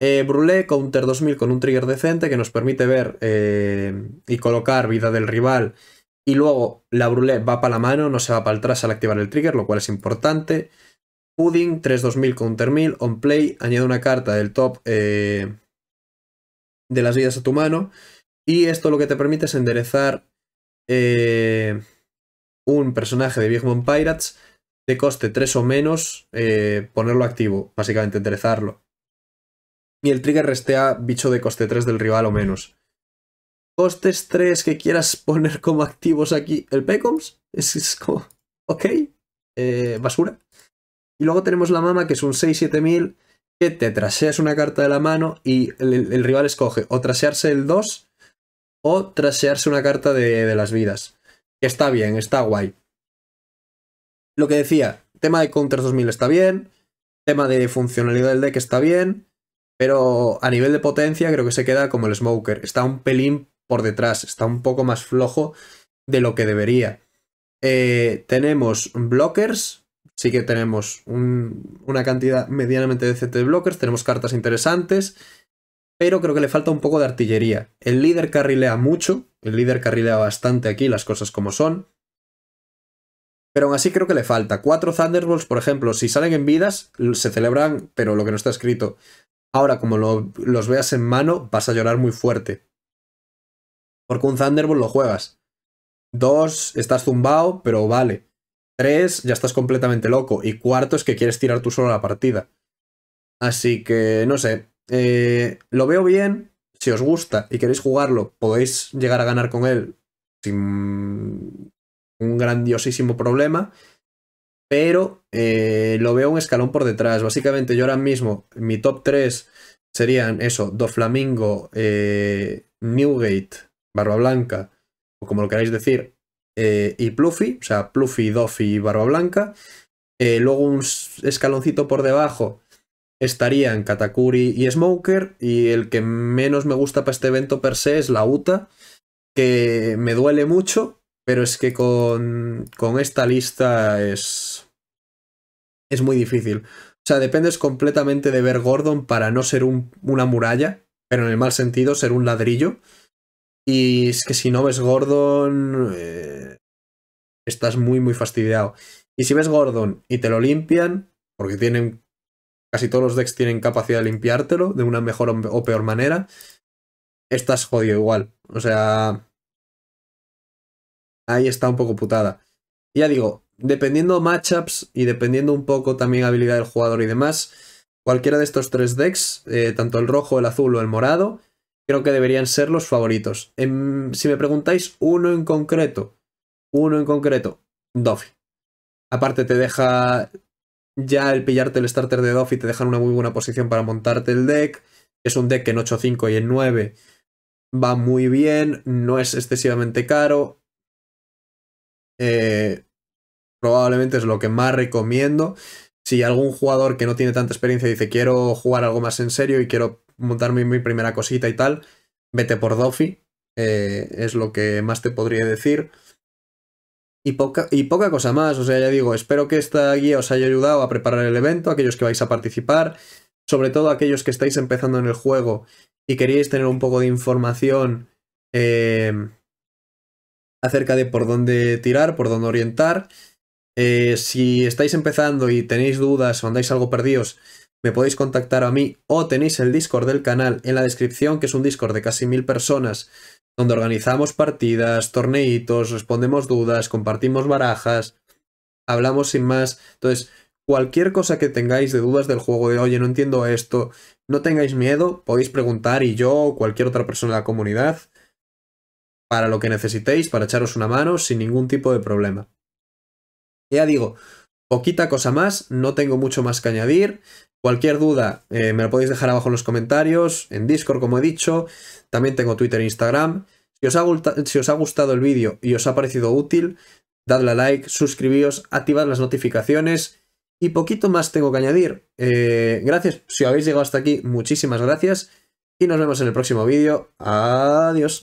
Speaker 1: Eh, counter 2000 con un trigger decente que nos permite ver eh, y colocar vida del rival. Y luego la Brulé va para la mano, no se va para atrás al activar el trigger, lo cual es importante. Pudding, 3-2000 counter 1000, on play, añade una carta del top eh, de las vidas a tu mano. Y esto lo que te permite es enderezar eh, un personaje de Mom Pirates de coste 3 o menos, eh, ponerlo activo, básicamente enderezarlo. Y el trigger restea bicho de coste 3 del rival o menos. Costes 3 que quieras poner como activos aquí. ¿El Pecoms? Es, como... Ok. basura. Y luego tenemos la mama, que es un 6-7000, que te traseas una carta de la mano y el, rival escoge o trasearse el 2 o trasearse una carta de, las vidas. está bien, está guay. Lo que decía, tema de counters 2000 está bien, tema de funcionalidad del deck está bien, pero a nivel de potencia creo que se queda como el Smoker. Está un pelín por detrás, está un poco más flojo de lo que debería. Eh, tenemos blockers, sí que tenemos una cantidad medianamente decente de blockers, tenemos cartas interesantes, pero creo que le falta un poco de artillería. El líder carrilea mucho, el líder carrilea bastante aquí, las cosas como son. Pero aún así creo que le falta. Cuatro Thunderbolts, por ejemplo, si salen en vidas, se celebran, pero lo que no está escrito. Ahora, como los veas en mano, vas a llorar muy fuerte. Porque un Thunderbolt lo juegas. Dos, estás zumbao, pero vale. Tres, ya estás completamente loco. Y cuarto, es que quieres tirar tú solo la partida. Así que, no sé. Eh, lo veo bien. Si os gusta y queréis jugarlo, podéis llegar a ganar con él sin un grandiosísimo problema. Pero eh, lo veo un escalón por detrás. Básicamente, yo ahora mismo, mi top 3 serían eso: Doflamingo, flamingo eh, Newgate, Barba Blanca, o como lo queráis decir, eh, y Pluffy, o sea, Pluffy, Doffy y Barba Blanca. Eh, luego un escaloncito por debajo estarían Katakuri y Smoker. Y el que menos me gusta para este evento per se es la UTA, que me duele mucho, pero es que con, con esta lista es, es muy difícil. O sea, dependes completamente de ver Gordon para no ser una muralla, pero en el mal sentido, ser un ladrillo. Y es que si no ves Gordon, eh, estás muy, muy fastidiado. Y si ves Gordon y te lo limpian, porque tienen casi todos los decks tienen capacidad de limpiártelo de una mejor o peor manera, estás jodido igual. O sea, ahí está un poco putada. Ya digo, dependiendo matchups y dependiendo un poco también habilidad del jugador y demás, cualquiera de estos tres decks, eh, tanto el rojo, el azul o el morado, creo que deberían ser los favoritos. Em, si me preguntáis uno en concreto, uno en concreto, Duffy. Aparte te deja ya el pillarte el starter de y te en una muy buena posición para montarte el deck. Es un deck que en 8-5 y en 9 va muy bien, no es excesivamente caro. Eh, probablemente es lo que más recomiendo. Si algún jugador que no tiene tanta experiencia dice quiero jugar algo más en serio y quiero montar mi, primera cosita y tal, vete por Dofi, es lo que más te podría decir. Y poca, y poca cosa más, o sea, ya digo, espero que esta guía os haya ayudado a preparar el evento, aquellos que vais a participar, sobre todo aquellos que estáis empezando en el juego y queréis tener un poco de información em, acerca de por dónde tirar, por dónde orientar. Eh, si estáis empezando y tenéis dudas o andáis algo perdidos, me podéis contactar a mí o tenéis el Discord del canal en la descripción, que es un Discord de casi mil personas, donde organizamos partidas, torneitos, respondemos dudas, compartimos barajas, hablamos sin más. Entonces, cualquier cosa que tengáis de dudas del juego, de oye, no entiendo esto, no tengáis miedo, podéis preguntar y yo o cualquier otra persona de la comunidad para lo que necesitéis, para echaros una mano sin ningún tipo de problema. Ya digo, Poquita cosa más, no tengo mucho más que añadir. Cualquier duda eh, me la podéis dejar abajo en los comentarios, en Discord como he dicho, también tengo Twitter e Instagram. Si os ha, gustado el vídeo y os ha parecido útil, dadle a like, suscribíos, activad las notificaciones y poquito más tengo que añadir. Eh, gracias, si habéis llegado hasta aquí, muchísimas gracias y nos vemos en el próximo vídeo. Adiós.